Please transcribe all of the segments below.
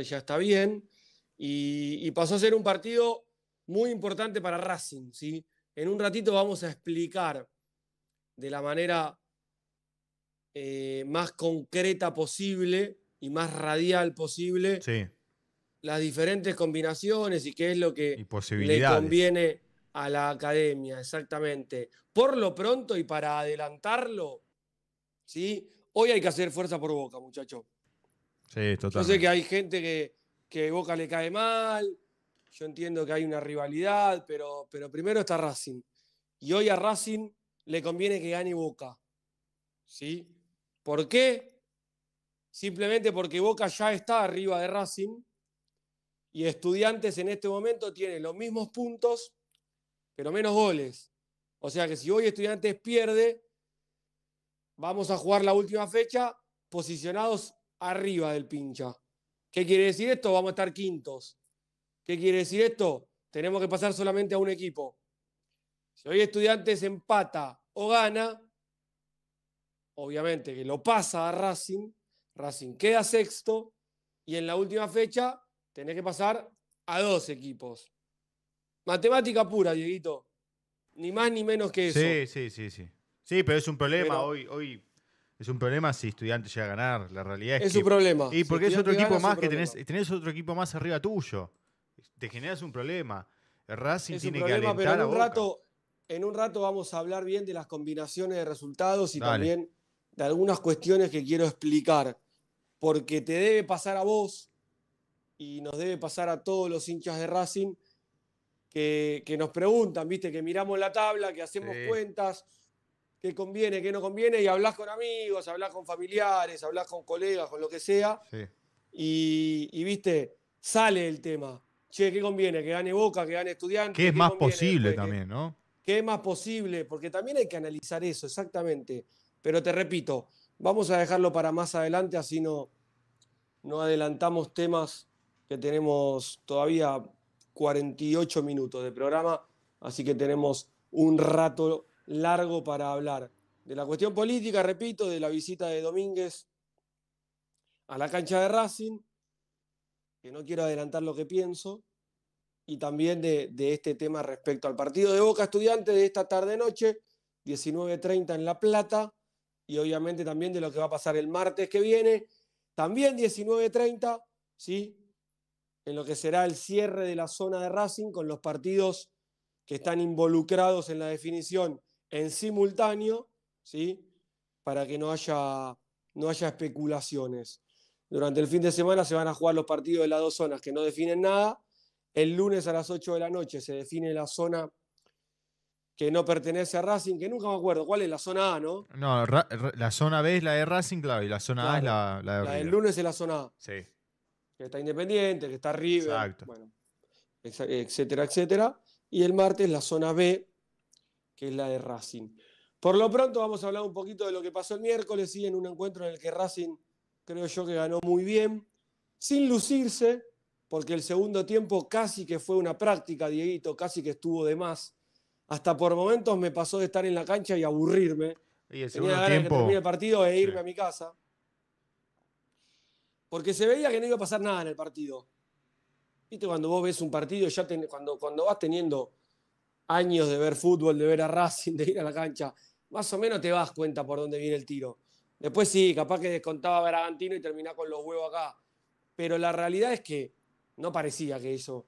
ya está bien. Y, pasó a ser un partido muy importante para Racing. ¿sí? En un ratito vamos a explicar de la manera eh, más concreta posible y más radial posible las diferentes combinaciones y qué es lo que le conviene a la academia, exactamente. Por lo pronto y para adelantarlo, ¿sí? hoy hay que hacer fuerza por boca, muchachos. Sí, Yo sé que hay gente que, que Boca le cae mal, yo entiendo que hay una rivalidad, pero, pero primero está Racing. Y hoy a Racing le conviene que gane Boca. ¿Sí? ¿Por qué? Simplemente porque Boca ya está arriba de Racing y Estudiantes en este momento tiene los mismos puntos, pero menos goles. O sea que si hoy Estudiantes pierde, vamos a jugar la última fecha posicionados arriba del pincha. ¿Qué quiere decir esto? Vamos a estar quintos. ¿Qué quiere decir esto? Tenemos que pasar solamente a un equipo. Si hoy Estudiantes empata o gana, obviamente que lo pasa a Racing, Racing queda sexto y en la última fecha tenés que pasar a dos equipos. Matemática pura, Dieguito. Ni más ni menos que eso. Sí, sí, sí, sí. Sí, pero es un problema. hoy, hoy es un problema si estudiante llega a ganar, la realidad es. Es un problema. Y porque es otro equipo más que tenés, otro equipo más arriba tuyo. Te generas un problema. Racing tiene un problema, que alentar pero en un rato, en un rato vamos a hablar bien de las combinaciones de resultados y también de algunas cuestiones que quiero explicar. Porque te debe pasar a vos y nos debe pasar a todos los hinchas de Racing que, nos preguntan, viste, que miramos la tabla, que hacemos cuentas qué conviene, qué no conviene, y hablas con amigos, hablas con familiares, hablas con colegas, con lo que sea, y, viste, sale el tema. Che, ¿qué conviene? Que gane Boca, que gane Estudiantes. Qué es más posible también, ¿no? Qué es más posible, porque también hay que analizar eso, exactamente. Pero te repito, vamos a dejarlo para más adelante, así no, no adelantamos temas que tenemos todavía 48 minutos de programa, así que tenemos un rato largo para hablar. De la cuestión política, repito, de la visita de Domínguez a la cancha de Racing, que no quiero adelantar lo que pienso, y también de, este tema respecto al partido de Boca Estudiante de esta tarde-noche, 19.30 en La Plata, y obviamente también de lo que va a pasar el martes que viene, también 19.30, ¿sí? en lo que será el cierre de la zona de Racing con los partidos que están involucrados en la definición en simultáneo, ¿sí? Para que no haya, no haya especulaciones. Durante el fin de semana se van a jugar los partidos de las dos zonas que no definen nada. El lunes a las 8 de la noche se define la zona que no pertenece a Racing, que nunca me acuerdo cuál es la zona A, ¿no? No, la zona B es la de Racing, claro, y la zona A es la, de Racing. El lunes es la zona A. Que está Independiente, que está River, Exacto. etcétera, etcétera. Y el martes la zona B, que es la de Racing. Por lo pronto vamos a hablar un poquito de lo que pasó el miércoles, y en un encuentro en el que Racing creo yo que ganó muy bien, sin lucirse, porque el segundo tiempo casi que fue una práctica, Dieguito, casi que estuvo de más. Hasta por momentos me pasó de estar en la cancha y aburrirme. Y el segundo Tenía el partido e irme a mi casa. Porque se veía que no iba a pasar nada en el partido. Viste, cuando vos ves un partido, ya cuando, cuando vas teniendo años de ver fútbol, de ver a Racing, de ir a la cancha, más o menos te vas, cuenta por dónde viene el tiro. Después sí, capaz que descontaba a Bragantino y terminaba con los huevos acá. Pero la realidad es que no parecía que eso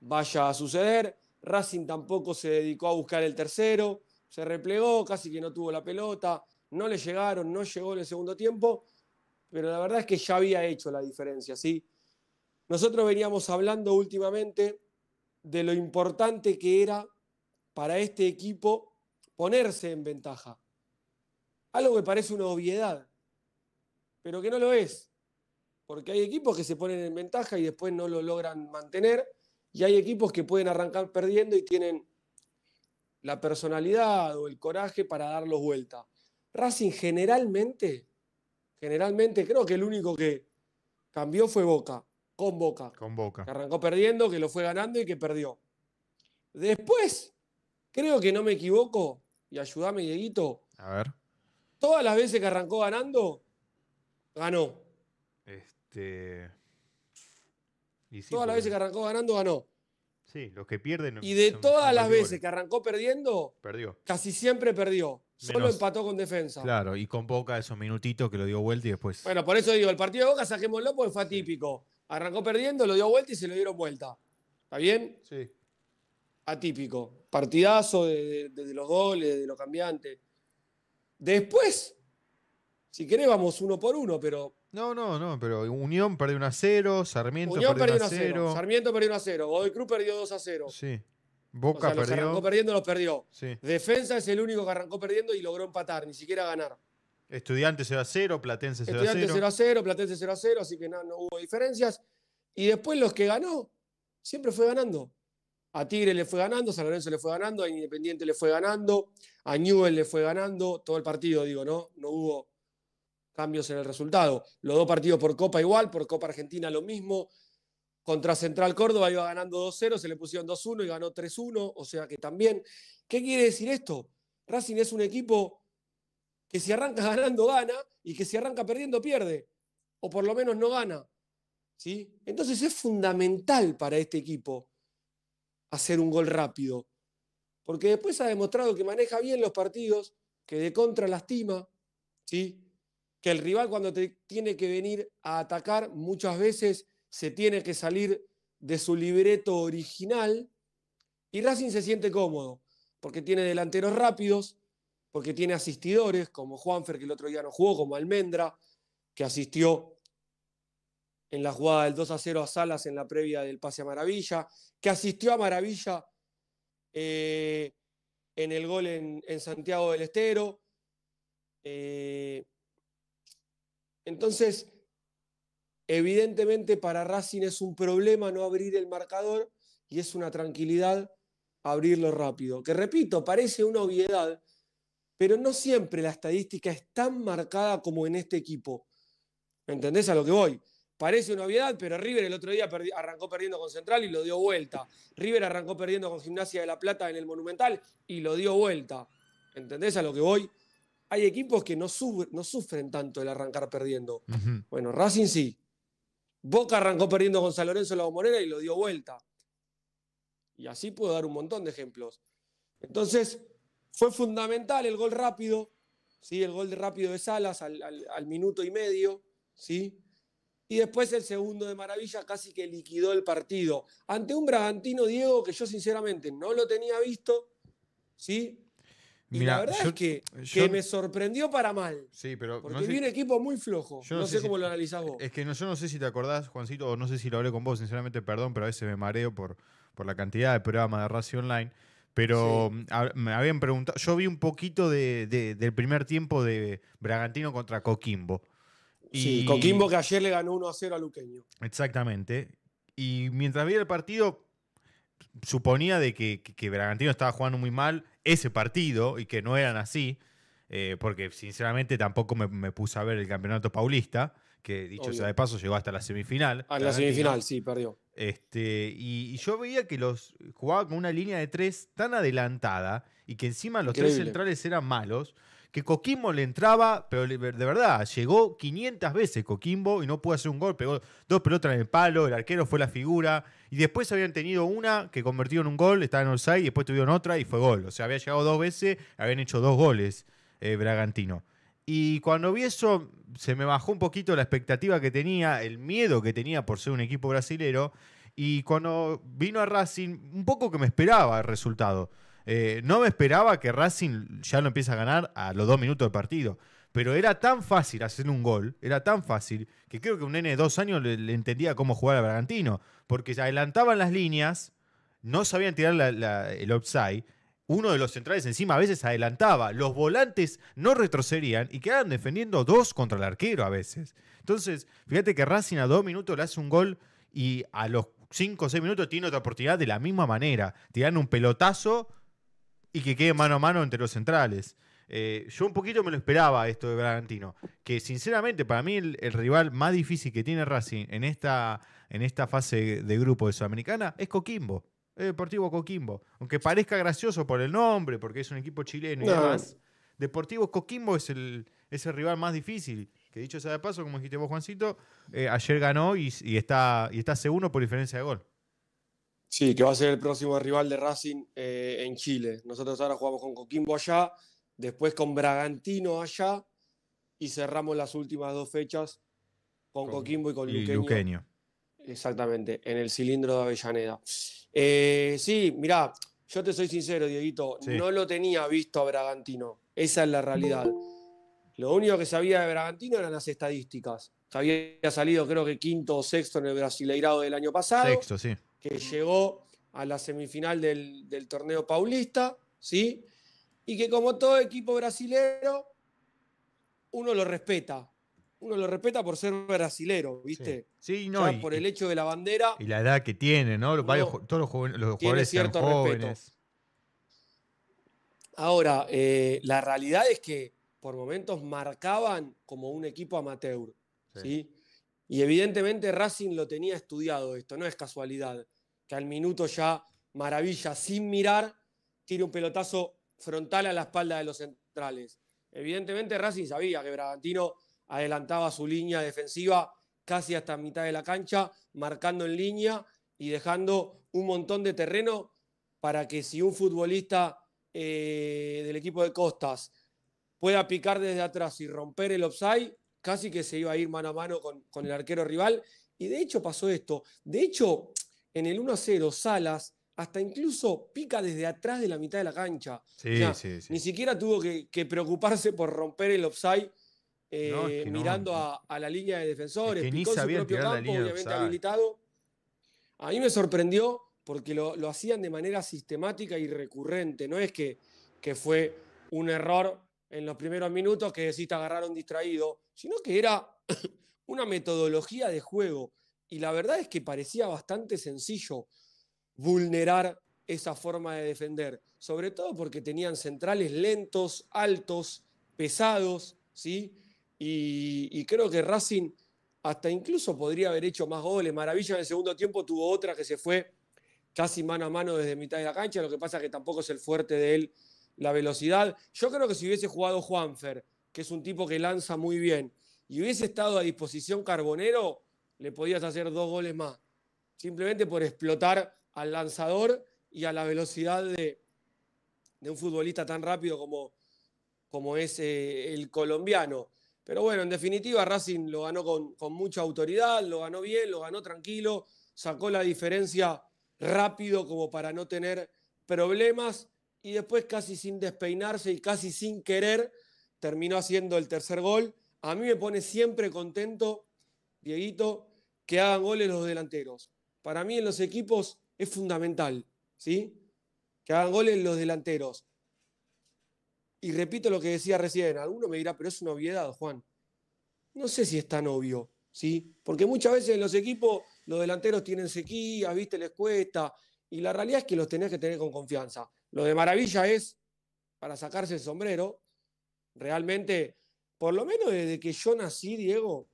vaya a suceder. Racing tampoco se dedicó a buscar el tercero, se replegó, casi que no tuvo la pelota, no le llegaron, no llegó en el segundo tiempo, pero la verdad es que ya había hecho la diferencia, ¿sí? Nosotros veníamos hablando últimamente de lo importante que era para este equipo ponerse en ventaja. Algo que parece una obviedad, pero que no lo es, porque hay equipos que se ponen en ventaja y después no lo logran mantener, y hay equipos que pueden arrancar perdiendo y tienen la personalidad o el coraje para darlos vuelta. Racing generalmente, generalmente creo que el único que cambió fue Boca, con Boca. Con Boca. Que arrancó perdiendo, que lo fue ganando y que perdió. Después, creo que no me equivoco, y ayúdame, Dieguito. A ver. Todas las veces que arrancó ganando, ganó. Este. todas las veces que arrancó ganando, ganó. Sí, los que pierden. Y de todas las veces que arrancó perdiendo, perdió. Casi siempre perdió. Solo empató con defensa. Claro, y con de esos minutitos que lo dio vuelta y después. Bueno, por eso digo, el partido de Boca saquémoslo porque fue atípico. Arrancó perdiendo, lo dio vuelta y se lo dieron vuelta. ¿Está bien? Sí. Atípico. Partidazo de, de, los goles, de lo cambiante. Después, si querés, vamos uno por uno, pero. No, no, no, pero Unión perdió 1 a 0, Sarmiento Unión perdió 1 a 0. Sarmiento perdió 1 a 0, Godoy Cruz perdió 2 a 0. Sí. Boca perdió. Los arrancó perdiendo, los perdió. Defensa es el único que arrancó perdiendo y logró empatar, ni siquiera ganar. Estudiantes 0 a 0, Platense 0 a 0. Estudiantes 0 a 0, Platense 0 a 0, así que no hubo diferencias. Y después los que ganó, siempre fue ganando. A Tigre le fue ganando, San Lorenzo le fue ganando, a Independiente le fue ganando, a Newell le fue ganando, todo el partido, digo, ¿no? No hubo cambios en el resultado. Los dos partidos por Copa igual, por Copa Argentina lo mismo. Contra Central Córdoba iba ganando 2-0, se le pusieron 2-1 y ganó 3-1, o sea que también. ¿Qué quiere decir esto? Racing es un equipo que si arranca ganando gana y que si arranca perdiendo pierde, o por lo menos no gana. ¿sí? Entonces es fundamental para este equipo hacer un gol rápido. Porque después ha demostrado que maneja bien los partidos, que de contra lastima, ¿sí? que el rival cuando tiene que venir a atacar muchas veces se tiene que salir de su libreto original y Racing se siente cómodo porque tiene delanteros rápidos, porque tiene asistidores como Juanfer que el otro día no jugó, como Almendra que asistió en la jugada del 2 a 0 a Salas en la previa del pase a Maravilla, que asistió a Maravilla eh, en el gol en, Santiago del Estero. Eh, entonces, evidentemente para Racing es un problema no abrir el marcador y es una tranquilidad abrirlo rápido. Que repito, parece una obviedad, pero no siempre la estadística es tan marcada como en este equipo. ¿Me entendés a lo que voy? Parece una obviedad, pero River el otro día arrancó perdiendo con Central y lo dio vuelta. River arrancó perdiendo con Gimnasia de la Plata en el Monumental y lo dio vuelta. ¿Entendés a lo que voy? Hay equipos que no, no sufren tanto el arrancar perdiendo. Bueno, Racing sí. Boca arrancó perdiendo con San Lorenzo la Morena y lo dio vuelta. Y así puedo dar un montón de ejemplos. Entonces, fue fundamental el gol rápido, ¿sí? el gol de rápido de Salas al, al minuto y medio, ¿sí? Y después el segundo de Maravilla casi que liquidó el partido. Ante un Bragantino, Diego, que yo sinceramente no lo tenía visto, ¿sí? Y la verdad es que, me sorprendió para mal. Sí, pero. Porque vi un equipo muy flojo. Yo no, sé, cómo lo analizás vos. Es que yo no sé si te acordás, Juancito, o no sé si lo hablé con vos, sinceramente, perdón, pero a veces me mareo por, por la cantidad de programas de Racing Online. Pero mm, me habían preguntado. Yo vi un poquito de, del primer tiempo de Bragantino contra Coquimbo. Sí, Coquimbo que ayer le ganó 1 a 0 a Luqueño. Exactamente. Y mientras veía el partido, suponía de que, que, Bragantino estaba jugando muy mal ese partido y que no eran así, eh, porque sinceramente tampoco me, puse a ver el campeonato paulista, que dicho sea de paso llegó hasta la semifinal. A ah, la semifinal, sí, perdió. Este, y, yo veía que los jugaba con una línea de tres tan adelantada y que encima los tres centrales eran malos que Coquimbo le entraba, pero de verdad, llegó 500 veces Coquimbo y no pudo hacer un gol, pegó dos pelotas en el palo, el arquero fue la figura, y después habían tenido una que convirtió en un gol, estaba en side, y después tuvieron otra y fue gol. O sea, había llegado dos veces, habían hecho dos goles eh, Bragantino. Y cuando vi eso, se me bajó un poquito la expectativa que tenía, el miedo que tenía por ser un equipo brasilero. Y cuando vino a Racing, un poco que me esperaba el resultado. Eh, no me esperaba que Racing ya lo empiece a ganar a los dos minutos del partido. Pero era tan fácil hacer un gol, era tan fácil, que creo que un nene de dos años le, entendía cómo jugar al Bragantino. Porque se adelantaban las líneas, no sabían tirar el offside. Uno de los centrales encima a veces adelantaba, los volantes no retrocedían y quedaban defendiendo dos contra el arquero a veces. Entonces, fíjate que Racing a dos minutos le hace un gol y a los cinco o seis minutos tiene otra oportunidad de la misma manera. Tiran un pelotazo y que quede mano a mano entre los centrales. Eh, yo un poquito me lo esperaba esto de Bragantino, que sinceramente para mí el, rival más difícil que tiene Racing en esta, en esta fase de grupo de Sudamericana es Coquimbo, Deportivo Coquimbo. Aunque parezca gracioso por el nombre, porque es un equipo chileno y demás, Deportivo Coquimbo es el, rival más difícil. Que dicho sea de paso, como dijiste vos, Juancito, eh, ayer ganó y, está, y está segundo por diferencia de gol. Sí, que va a ser el próximo rival de Racing eh, en Chile. Nosotros ahora jugamos con Coquimbo allá, después con Bragantino allá y cerramos las últimas dos fechas con, Coquimbo y con Luqueño. Exactamente, en el cilindro de Avellaneda. Eh, sí, mirá, yo te soy sincero, Dieguito, no lo tenía visto a Bragantino. Esa es la realidad. Lo único que sabía de Bragantino eran las estadísticas. Había salido creo que quinto o sexto en el Brasileirado del año pasado. Sexto, sí que llegó a la semifinal del, torneo paulista, ¿sí? Y que como todo equipo brasilero, uno lo respeta. Uno lo respeta por ser brasilero, ¿viste? Sí, no. por el hecho de la bandera. Y la edad que tiene, ¿no? todos los, jóvenes, los jugadores tiene cierto jóvenes. Respeto. Ahora, eh, la realidad es que por momentos marcaban como un equipo amateur. ¿sí? Y evidentemente Racing lo tenía estudiado esto, no es casualidad que al minuto ya Maravilla, sin mirar, tiene un pelotazo frontal a la espalda de los centrales. Evidentemente Racing sabía que Bragantino adelantaba su línea defensiva casi hasta mitad de la cancha, marcando en línea y dejando un montón de terreno para que si un futbolista eh, del equipo de Costas pueda picar desde atrás y romper el offside, casi que se iba a ir mano a mano con, con el arquero rival. Y de hecho pasó esto. De hecho, en el 1-0 Salas hasta incluso pica desde atrás de la mitad de la cancha. Ni siquiera tuvo que, preocuparse por romper el offside eh, mirando a, la línea de defensores. picó su propio campo, obviamente habilitado. A mí me sorprendió porque lo, hacían de manera sistemática y recurrente. No es que, que fue un error en los primeros minutos que decís te agarraron distraído, sino que era una metodología de juego y la verdad es que parecía bastante sencillo vulnerar esa forma de defender, sobre todo porque tenían centrales lentos, altos, pesados, ¿sí? Y, creo que Racing hasta incluso podría haber hecho más goles. Maravilla en el segundo tiempo tuvo otra que se fue casi mano a mano desde mitad de la cancha, lo que pasa que tampoco es el fuerte de él la velocidad. Yo creo que si hubiese jugado Juanfer, que es un tipo que lanza muy bien, y hubiese estado a disposición Carbonero, le podías hacer dos goles más. Simplemente por explotar al lanzador y a la velocidad de, un futbolista tan rápido como, como es eh, el colombiano. Pero bueno, en definitiva, Racing lo ganó con, con mucha autoridad, lo ganó bien, lo ganó tranquilo, sacó la diferencia rápido como para no tener problemas y después casi sin despeinarse y casi sin querer terminó haciendo el tercer gol. A mí me pone siempre contento, Dieguito, que hagan goles los delanteros. Para mí en los equipos es fundamental, ¿sí? Que hagan goles los delanteros. Y repito lo que decía recién, alguno me dirá, pero es una obviedad, Juan. No sé si es tan obvio, ¿sí? Porque muchas veces en los equipos los delanteros tienen sequía, ¿viste? Les cuesta. Y la realidad es que los tenés que tener con confianza. Lo de maravilla es, para sacarse el sombrero, realmente, por lo menos desde que yo nací, Diego,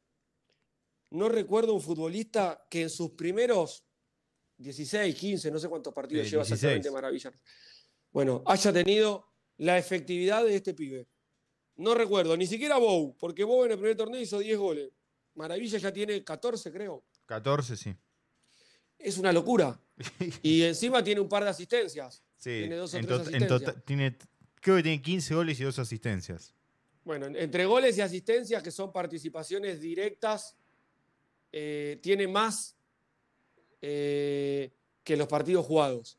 no recuerdo un futbolista que en sus primeros 16, 15, no sé cuántos partidos eh, lleva exactamente Maravilla. Bueno, haya tenido la efectividad de este pibe. No recuerdo, ni siquiera Bow, porque Bow en el primer torneo hizo 10 goles. Maravilla ya tiene 14, creo. 14, sí. Es una locura. y encima tiene un par de asistencias. Sí. Tiene dos o tres asistencias. tiene, creo que tiene 15 goles y dos asistencias. Bueno, entre goles y asistencias, que son participaciones directas eh, tiene más eh, que los partidos jugados.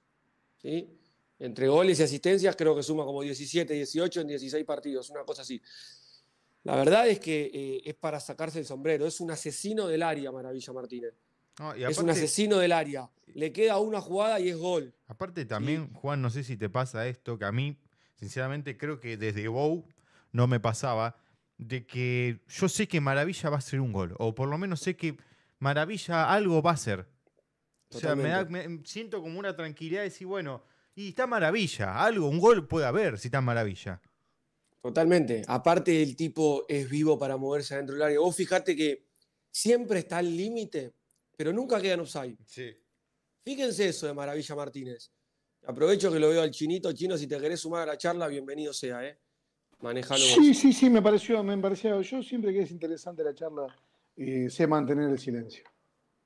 Entre goles y asistencias creo que suma como 17, 18 en 16 partidos, una cosa así. La verdad es que eh, es para sacarse el sombrero. Es un asesino del área, Maravilla Martínez. es un asesino del área. Le queda una jugada y es gol. Aparte también, Juan, no sé si te pasa esto, que a mí, sinceramente, creo que desde Bow no me pasaba de que yo sé que Maravilla va a ser un gol, o por lo menos sé que Maravilla algo va a ser. O sea, me, da, em, siento como una tranquilidad de decir, bueno, y está Maravilla, algo, un gol puede haber si está Maravilla. Totalmente. Aparte, el tipo es vivo para moverse adentro del área. Vos fijate que siempre está al límite, pero nunca queda en offside. Sí. Fíjense eso de Maravilla Martínez. Aprovecho que lo veo al chinito. Chino, si te querés sumar a la charla, bienvenido sea, ¿eh? Sí, sí, sí, me pareció, me pareció, yo siempre que es interesante la charla, eh, sé mantener el silencio.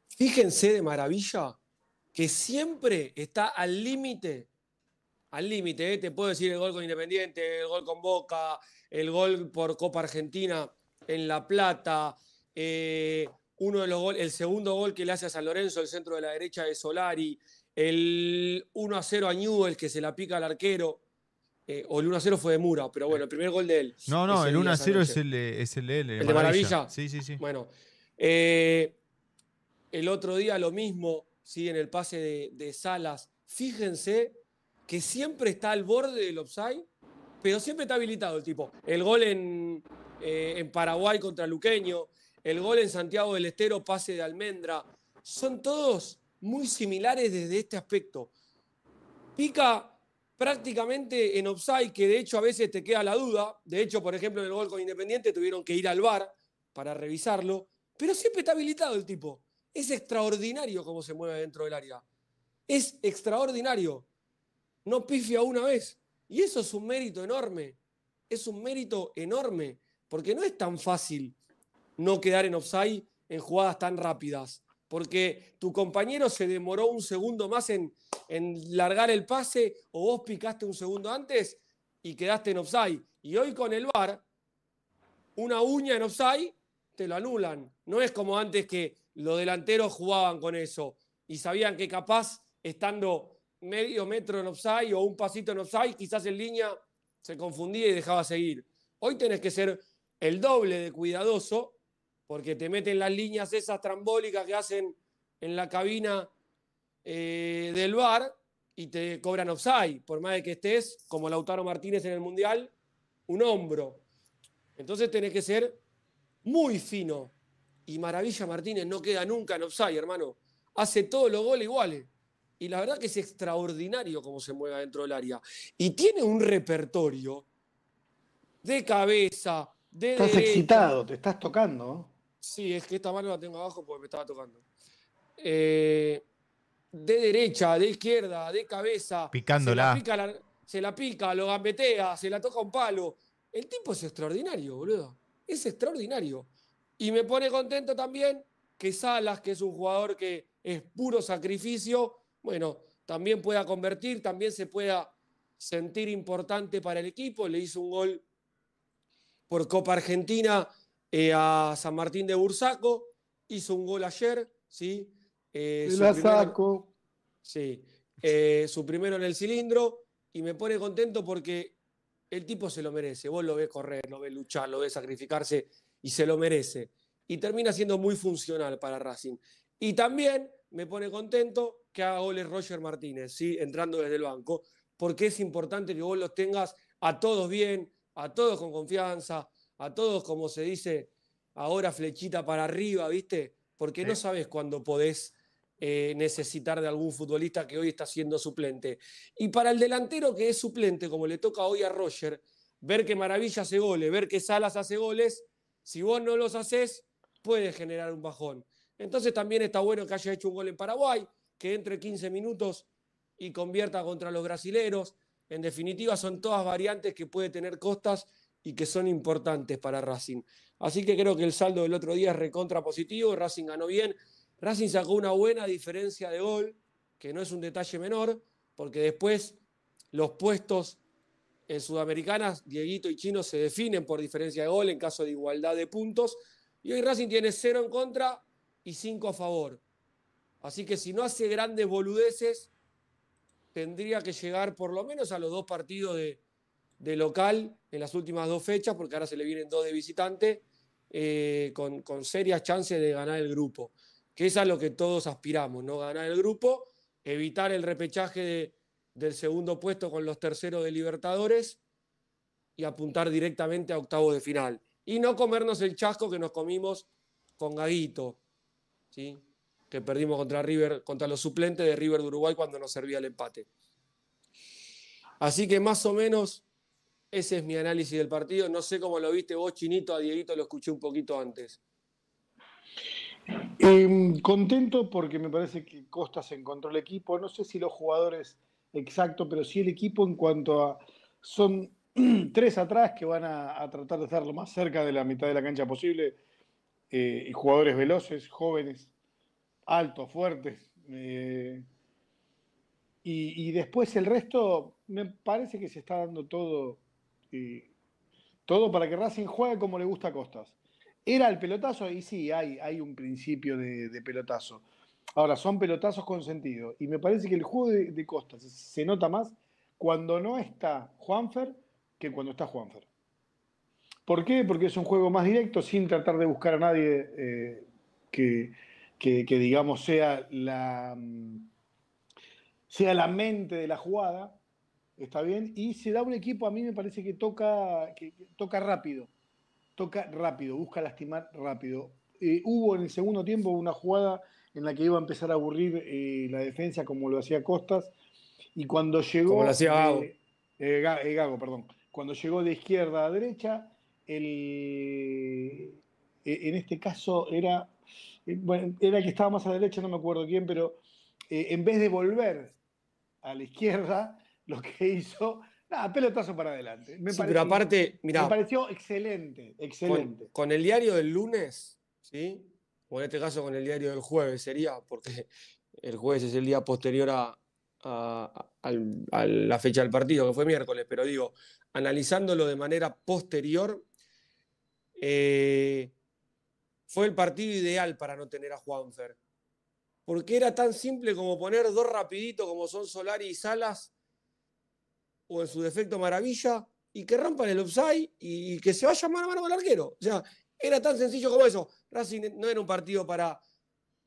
Fíjense de maravilla que siempre está al límite, al límite, eh, te puedo decir el gol con Independiente, el gol con Boca, el gol por Copa Argentina en La Plata, eh, uno de los gol, el segundo gol que le hace a San Lorenzo, el centro de la derecha de Solari, el 1 a 0 a Newell que se la pica al arquero, eh, o el 1-0 fue de Mura, pero bueno, el primer gol de él. No, no, el 1-0 es el, es el, de Maravilla. Sí, sí, sí. Bueno, eh, el otro día lo mismo, en el pase de, Salas. Fíjense que siempre está al borde del offside, pero siempre está habilitado el tipo. El gol en, eh, en Paraguay contra Luqueño, el gol en Santiago del Estero, pase de Almendra. Son todos muy similares desde este aspecto. Pica prácticamente en offside, que de hecho a veces te queda la duda. De hecho, por ejemplo, en el gol con Independiente tuvieron que ir al bar para revisarlo, pero siempre está habilitado el tipo. Es extraordinario cómo se mueve dentro del área. Es extraordinario. No pifia una vez. Y eso es un mérito enorme. Es un mérito enorme. Porque no es tan fácil no quedar en offside en jugadas tan rápidas porque tu compañero se demoró un segundo más en, largar el pase o vos picaste un segundo antes y quedaste en offside. Y hoy con el bar una uña en offside, te lo anulan. No es como antes que los delanteros jugaban con eso y sabían que capaz estando medio metro en offside o un pasito en offside, quizás en línea se confundía y dejaba seguir. Hoy tenés que ser el doble de cuidadoso porque te meten las líneas esas trambólicas que hacen en la cabina eh, del bar y te cobran offside, por más de que estés, como Lautaro Martínez en el Mundial, un hombro. Entonces tenés que ser muy fino. Y Maravilla Martínez no queda nunca en offside, hermano. Hace todos los goles iguales. Y la verdad que es extraordinario cómo se mueve dentro del área. Y tiene un repertorio de cabeza, de... Estás excitado, te estás tocando. Sí, es que esta mano la tengo abajo porque me estaba tocando. Eh, de derecha, de izquierda, de cabeza. Picándola. Se la pica, se la pica lo gambetea, se la toca un palo. El tipo es extraordinario, boludo. Es extraordinario. Y me pone contento también que Salas, que es un jugador que es puro sacrificio, bueno, también pueda convertir, también se pueda sentir importante para el equipo. Le hizo un gol por Copa Argentina eh, a San Martín de Bursaco, hizo un gol ayer, ¿sí? Eh, la Sí, eh, su primero en el cilindro y me pone contento porque el tipo se lo merece. Vos lo ves correr, lo ves luchar, lo ves sacrificarse y se lo merece. Y termina siendo muy funcional para Racing. Y también me pone contento que haga goles Roger Martínez, ¿sí? entrando desde el banco, porque es importante que vos los tengas a todos bien, a todos con confianza, a todos, como se dice, ahora flechita para arriba, ¿viste? Porque no sabes cuándo podés eh, necesitar de algún futbolista que hoy está siendo suplente. Y para el delantero que es suplente, como le toca hoy a Roger, ver qué Maravilla hace goles, ver que Salas hace goles, si vos no los haces, puede generar un bajón. Entonces también está bueno que haya hecho un gol en Paraguay, que entre 15 minutos y convierta contra los brasileros. En definitiva, son todas variantes que puede tener Costas y que son importantes para Racing. Así que creo que el saldo del otro día es recontra positivo, Racing ganó bien, Racing sacó una buena diferencia de gol, que no es un detalle menor, porque después los puestos en Sudamericanas, Dieguito y Chino se definen por diferencia de gol en caso de igualdad de puntos, y hoy Racing tiene cero en contra y cinco a favor. Así que si no hace grandes boludeces, tendría que llegar por lo menos a los dos partidos de, de local en las últimas dos fechas, porque ahora se le vienen dos de visitante, eh, con, con, serias chances de ganar el grupo. Que es a lo que todos aspiramos, ¿no? Ganar el grupo, evitar el repechaje del segundo puesto con los terceros de Libertadores y apuntar directamente a octavo de final. Y no comernos el chasco que nos comimos con Gaguito, ¿sí? que perdimos contra River, contra los suplentes de River de Uruguay cuando nos servía el empate. Así que más o menos ese es mi análisis del partido. No sé cómo lo viste vos, Chinito, a Dieguito lo escuché un poquito antes. Em, contento porque me parece que Costa se encontró el equipo. No sé si los jugadores exactos, pero sí el equipo en cuanto a. Son tres atrás que van a, tratar de estar lo más cerca de la mitad de la cancha posible. Eh, jugadores veloces, jóvenes, altos, fuertes. Eh, y, después el resto, me parece que se está dando todo todo para que Racing juegue como le gusta a Costas. ¿Era el pelotazo? Y sí, hay, un principio de, pelotazo. Ahora, son pelotazos con sentido. Y me parece que el juego de, Costas se nota más cuando no está Juanfer que cuando está Juanfer. ¿Por qué? Porque es un juego más directo, sin tratar de buscar a nadie eh, que, digamos, mm, sea la mente de la jugada está bien, y se da un equipo, a mí me parece que toca, que, toca rápido, toca rápido, busca lastimar rápido. Eh, hubo en el segundo tiempo una jugada en la que iba a empezar a aburrir eh, la defensa como lo hacía Costas, y cuando llegó... Como lo hacía eh, Gago. Gago, perdón. Cuando llegó de izquierda a derecha, en este caso era, bueno, era que estaba más a la derecha, no me acuerdo quién, pero en vez de volver a la izquierda, lo que hizo. Nada, pelotazo para adelante. Me pareció, aparte, mira pareció excelente, excelente. Con, el diario del lunes, ¿sí? O en este caso con el diario del jueves sería, porque el jueves es el día posterior a, a, la fecha del partido, que fue miércoles, pero digo, analizándolo de manera posterior, eh, fue el partido ideal para no tener a Juanfer. Porque era tan simple como poner dos rapiditos como son Solari y Salas o en su defecto Maravilla y que rompan el offside y, que se vaya mano a mano con el arquero. O sea, era tan sencillo como eso. Racing no era un partido para,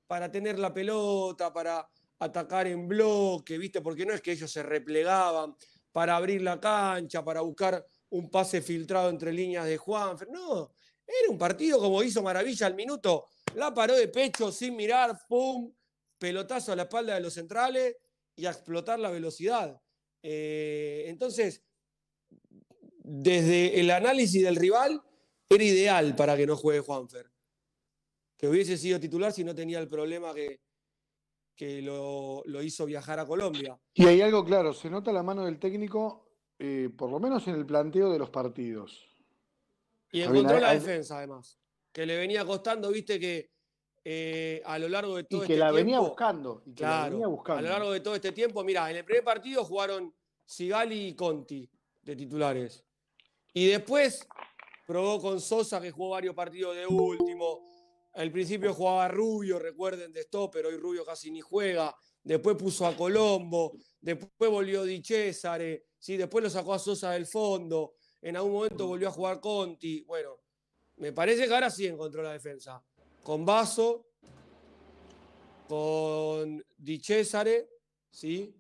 para tener la pelota, para atacar en bloque, ¿viste? Porque no es que ellos se replegaban para abrir la cancha, para buscar un pase filtrado entre líneas de Juan No, era un partido como hizo Maravilla al minuto. La paró de pecho sin mirar, ¡pum! Pelotazo a la espalda de los centrales y a explotar la velocidad. Eh, entonces, desde el análisis del rival, era ideal para que no juegue Juanfer. Que hubiese sido titular si no tenía el problema que, que lo, hizo viajar a Colombia. Y hay algo claro, se nota la mano del técnico, eh, por lo menos en el planteo de los partidos. Y encontró la defensa, además. Que le venía costando, viste, que eh, a lo largo de todo y que este la venía buscando. claro, A lo largo de todo este tiempo, mira, en el primer partido jugaron Sigali y Conti de titulares. Y después probó con Sosa, que jugó varios partidos de último. Al principio jugaba Rubio, recuerden, de pero hoy Rubio casi ni juega. Después puso a Colombo, después volvió Di Cesare ¿sí? después lo sacó a Sosa del fondo. En algún momento volvió a jugar Conti. Bueno, me parece que ahora sí encontró la defensa con Vaso, con Di Cesare, ¿sí?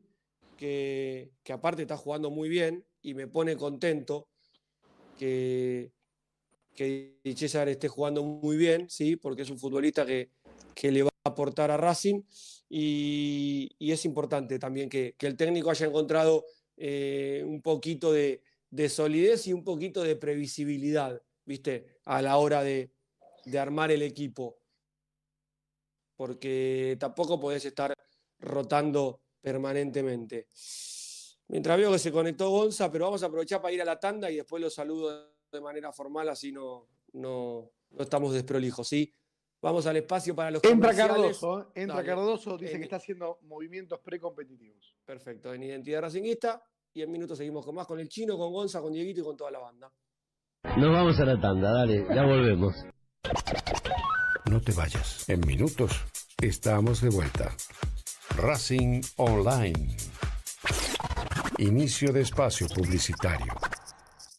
Que, aparte está jugando muy bien y me pone contento que, Di Cesare esté jugando muy bien, ¿sí? porque es un futbolista que, que le va a aportar a Racing y, es importante también que, el técnico haya encontrado eh, un poquito de, solidez y un poquito de previsibilidad, ¿viste? A la hora de, de armar el equipo porque tampoco podés estar rotando permanentemente. Mientras veo que se conectó Gonza, pero vamos a aprovechar para ir a la tanda y después los saludo de manera formal, así no, no, estamos desprolijos, ¿sí? Vamos al espacio para los Entra ¿eh? entra Cardoso, dice que está haciendo movimientos precompetitivos. Perfecto, en Identidad Racinguista. Y en minutos seguimos con más, con el chino, con Gonza, con Dieguito y con toda la banda. Nos vamos a la tanda, dale, ya volvemos. No te vayas. En minutos estamos de vuelta. Racing Online. Inicio de espacio publicitario.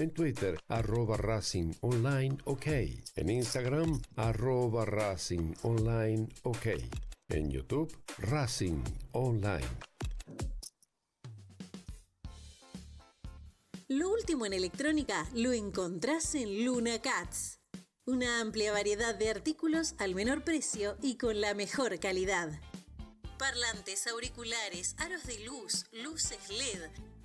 en Twitter arroba Racing Online OK, en Instagram arroba Racing Online OK, en YouTube Racing Online. Lo último en electrónica lo encontrás en Luna Cats. Una amplia variedad de artículos al menor precio y con la mejor calidad. Parlantes, auriculares, aros de luz, luces LED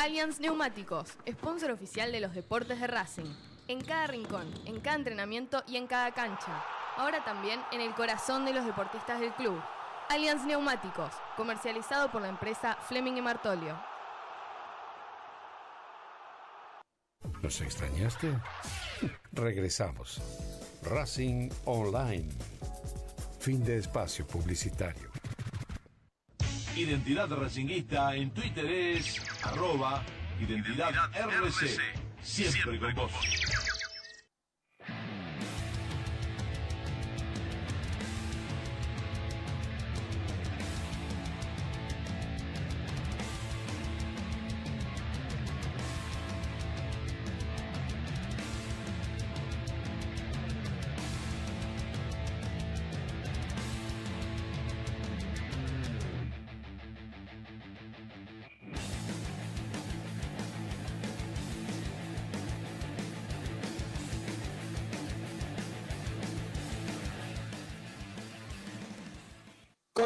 Allianz Neumáticos, sponsor oficial de los deportes de Racing. En cada rincón, en cada entrenamiento y en cada cancha. Ahora también en el corazón de los deportistas del club. Allianz Neumáticos, comercializado por la empresa Fleming y Martolio. ¿Nos extrañaste? Regresamos. Racing Online. Fin de espacio publicitario. Identidad Racinguista en Twitter es arroba identidad, RC, siempre, con vos.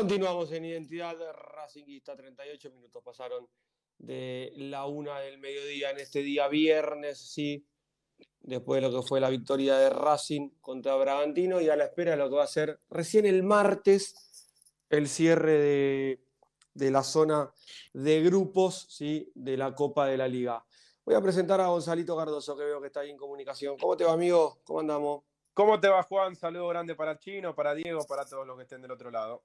Continuamos en Identidad Racingista. 38 minutos pasaron de la una del mediodía en este día viernes, sí. Después de lo que fue la victoria de Racing contra Bragantino y a la espera de lo que va a ser recién el martes el cierre de, la zona de grupos ¿sí? de la Copa de la Liga. Voy a presentar a Gonzalito Cardoso, que veo que está ahí en comunicación. ¿Cómo te va, amigo? ¿Cómo andamos? ¿Cómo te va, Juan? Saludo grande para Chino, para Diego, para todos los que estén del otro lado.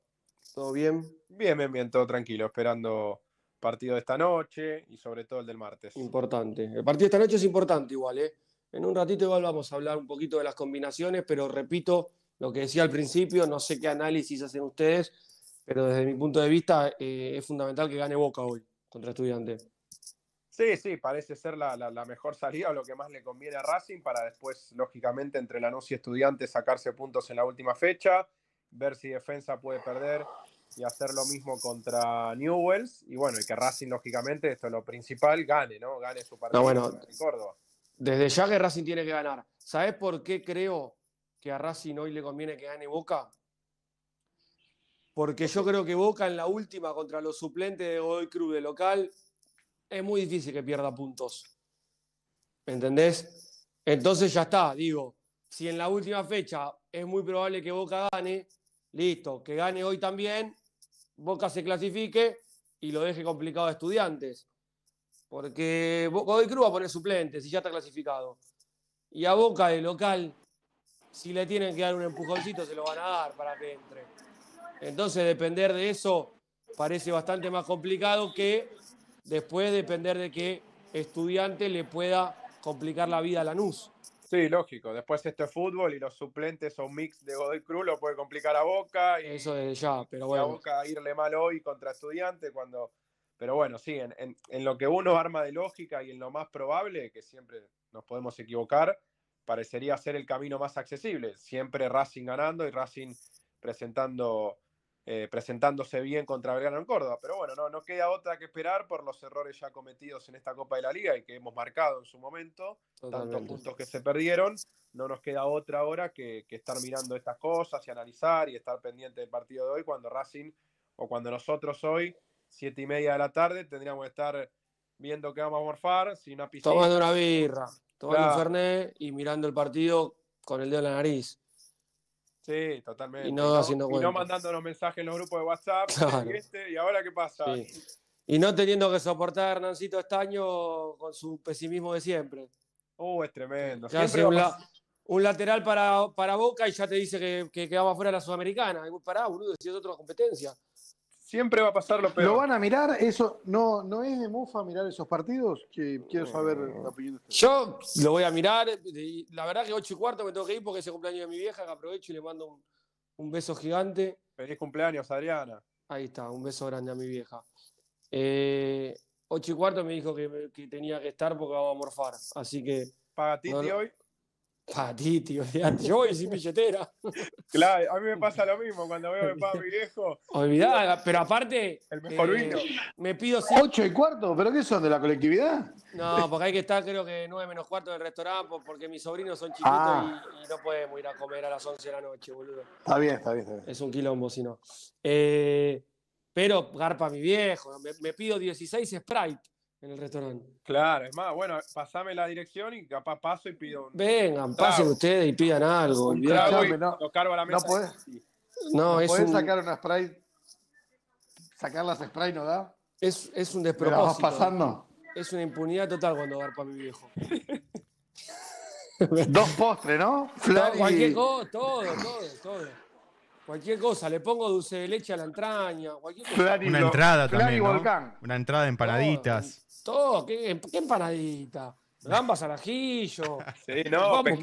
¿Todo bien? Bien, bien, bien, todo tranquilo, esperando partido de esta noche y sobre todo el del martes. Importante. El partido de esta noche es importante igual, ¿eh? En un ratito igual vamos a hablar un poquito de las combinaciones, pero repito lo que decía al principio, no sé qué análisis hacen ustedes, pero desde mi punto de vista eh, es fundamental que gane Boca hoy contra Estudiantes. Sí, sí, parece ser la, mejor salida o lo que más le conviene a Racing para después, lógicamente, entre la noche y Estudiantes sacarse puntos en la última fecha ver si defensa puede perder y hacer lo mismo contra Newells. Y bueno, y que Racing, lógicamente, esto es lo principal, gane, ¿no? Gane su partido no, Córdoba. Desde ya que Racing tiene que ganar. ¿sabés por qué creo que a Racing hoy le conviene que gane Boca? Porque yo creo que Boca en la última contra los suplentes de Godoy Cruz de local es muy difícil que pierda puntos. ¿Entendés? Entonces ya está, digo, si en la última fecha es muy probable que Boca gane, listo, que gane hoy también, Boca se clasifique y lo deje complicado a estudiantes. Porque hoy Cruz va a poner suplentes y ya está clasificado. Y a Boca de local, si le tienen que dar un empujoncito, se lo van a dar para que entre. Entonces, depender de eso parece bastante más complicado que después depender de que estudiante le pueda complicar la vida a Lanús. Sí, lógico. Después esto es fútbol y los suplentes o mix de Godoy Cruz lo puede complicar a Boca. Y Eso desde ya, pero bueno. A Boca irle mal hoy contra estudiante cuando... Pero bueno, sí, en, lo que uno arma de lógica y en lo más probable, que siempre nos podemos equivocar, parecería ser el camino más accesible. Siempre Racing ganando y Racing presentando eh, presentándose bien contra Belgrano en Córdoba. Pero bueno, no, queda otra que esperar por los errores ya cometidos en esta Copa de la Liga y que hemos marcado en su momento, tantos puntos que se perdieron. No nos queda otra hora que, estar mirando estas cosas y analizar y estar pendiente del partido de hoy cuando Racing o cuando nosotros hoy, siete y media de la tarde, tendríamos que estar viendo qué vamos a morfar, sin una pistola. Tomando una birra, tomando un fernet y mirando el partido con el dedo en la nariz. Sí, totalmente. Y no, mandando los mensajes en los grupos de WhatsApp. Este, y, ahora qué pasa? Y no teniendo que soportar a Hernancito Estaño con su pesimismo de siempre. Uh, es tremendo. siempre un, lateral para, para Boca y ya te dice que, que, vamos fuera de la Sudamericana. Pará, boludo, si es otra competencia. Siempre va a pasar lo peor. ¿Lo van a mirar? Eso no, no es de mufa mirar esos partidos. Que quiero saber la opinión de Yo lo voy a mirar. La verdad que 8 y cuarto me tengo que ir porque es el cumpleaños de mi vieja, que aprovecho y le mando un, beso gigante. Feliz cumpleaños, Adriana. Ahí está, un beso grande a mi vieja. Eh, 8 y cuarto me dijo que, tenía que estar porque va a morfar. Así que. hoy? ti, tío. Yo voy sin billetera. Claro, a mí me pasa lo mismo cuando veo a mi viejo. olvidada pero aparte. El mejor eh, vino. Me pido. 8 ¿Ocho y cuarto? ¿Pero qué son? ¿De la colectividad? No, porque hay que estar, creo que nueve menos cuarto del restaurante, porque mis sobrinos son chiquitos ah. y, no podemos ir a comer a las once de la noche, boludo. Está bien, está bien, Es un quilombo, si no. Eh, pero garpa mi viejo, me pido 16 Sprite en el restaurante. Claro, es más, bueno, pasame la dirección y capaz paso y pido Vengan, pasen ustedes y pidan algo. no, lo No puedes. no, es sacar una spray. Sacar las spray no da. Es, un despropósito. pasando? Es una impunidad total cuando para mi viejo. Dos postres, ¿no? cualquier oh, todo, todo, todo. Cualquier cosa, le pongo dulce de leche a la entraña, cualquier cosa. Una entrada también. ¿no? Una entrada de empanaditas. Todo, ¿qué, qué empanadita? Gambas al ajillo. Sí, no, Vamos,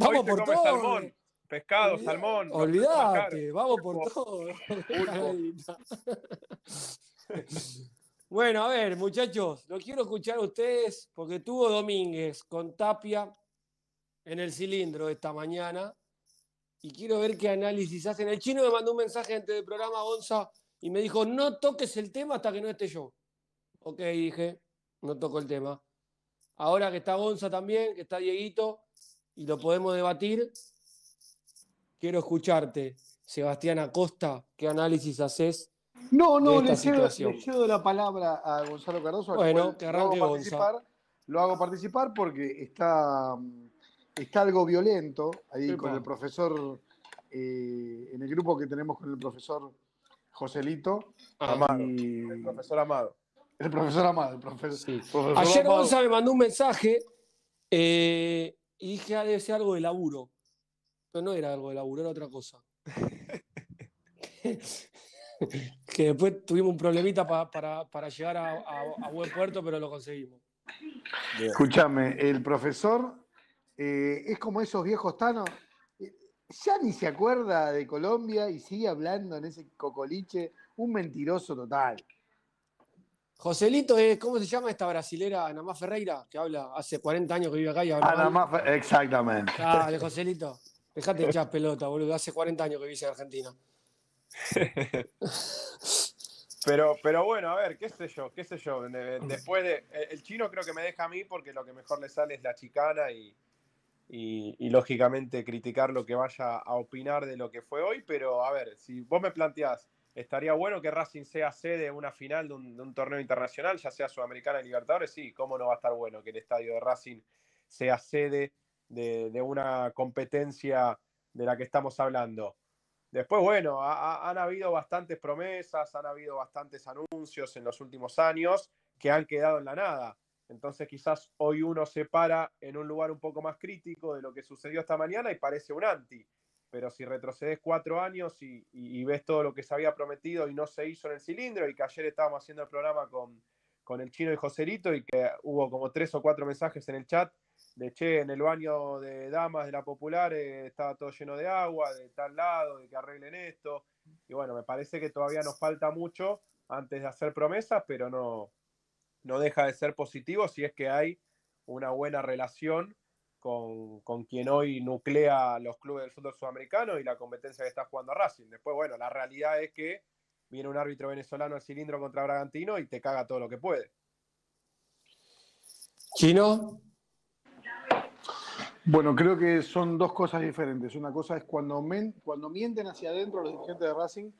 vamos por todo, salmón, pescado, salmón. Olvídate, vamos por todo. bueno, a ver, muchachos, lo quiero escuchar a ustedes porque tuvo Domínguez con Tapia en el cilindro esta mañana y quiero ver qué análisis hacen. El chino me mandó un mensaje antes del programa Gonza y me dijo, no toques el tema hasta que no esté yo. Ok, dije, no toco el tema. Ahora que está Gonza también, que está Dieguito, y lo podemos debatir, quiero escucharte, Sebastián Acosta, qué análisis haces. No, no, le, cedo, la palabra a Gonzalo Cardoso. Bueno, que lo hago participar porque está mm, está algo violento ahí con el profesor, eh, en el grupo que tenemos con el profesor Joselito. Amado. El profesor Amado. El profesor Amado, Ayer Amado. me mandó un mensaje eh, y dije, ah, debe ser algo de laburo. Pero no era algo de laburo, era otra cosa. que después tuvimos un problemita para, llegar a, a, buen puerto, pero lo conseguimos. Escúchame, el profesor eh, es como esos viejos tano eh, Ya ni se acuerda de Colombia y sigue hablando en ese cocoliche, un mentiroso total. Joselito es, eh, ¿cómo se llama esta brasilera? Anamá Ferreira, que habla hace 40 años que vive acá y habla. Anamá, exactamente. Dale, Joselito, dejate echar pelota, boludo. Hace 40 años que vive en Argentina. pero, pero bueno, a ver, qué sé yo, qué sé yo. Mm. Después de. El chino creo que me deja a mí porque lo que mejor le sale es la chicana y, y, lógicamente criticar lo que vaya a opinar de lo que fue hoy, pero a ver, si vos me planteás, estaría bueno que Racing sea sede de una final de un, torneo internacional, ya sea Sudamericana y Libertadores, sí, ¿cómo no va a estar bueno que el estadio de Racing sea sede de, una competencia de la que estamos hablando? Después, bueno, han habido bastantes promesas, han habido bastantes anuncios en los últimos años que han quedado en la nada. Entonces quizás hoy uno se para en un lugar un poco más crítico de lo que sucedió esta mañana y parece un anti. Pero si retrocedes cuatro años y, ves todo lo que se había prometido y no se hizo en el cilindro, y que ayer estábamos haciendo el programa con, con el chino y Joserito y que hubo como tres o cuatro mensajes en el chat de che, en el baño de damas de la popular eh, estaba todo lleno de agua, de tal lado, de que arreglen esto. Y bueno, me parece que todavía nos falta mucho antes de hacer promesas, pero no, no deja de ser positivo si es que hay una buena relación con, quien hoy nuclea los clubes del fútbol sudamericano y la competencia que está jugando Racing. Después, bueno, la realidad es que viene un árbitro venezolano al cilindro contra Bragantino y te caga todo lo que puede. Chino. Bueno, creo que son dos cosas diferentes. Una cosa es cuando mienten hacia adentro los dirigentes de Racing,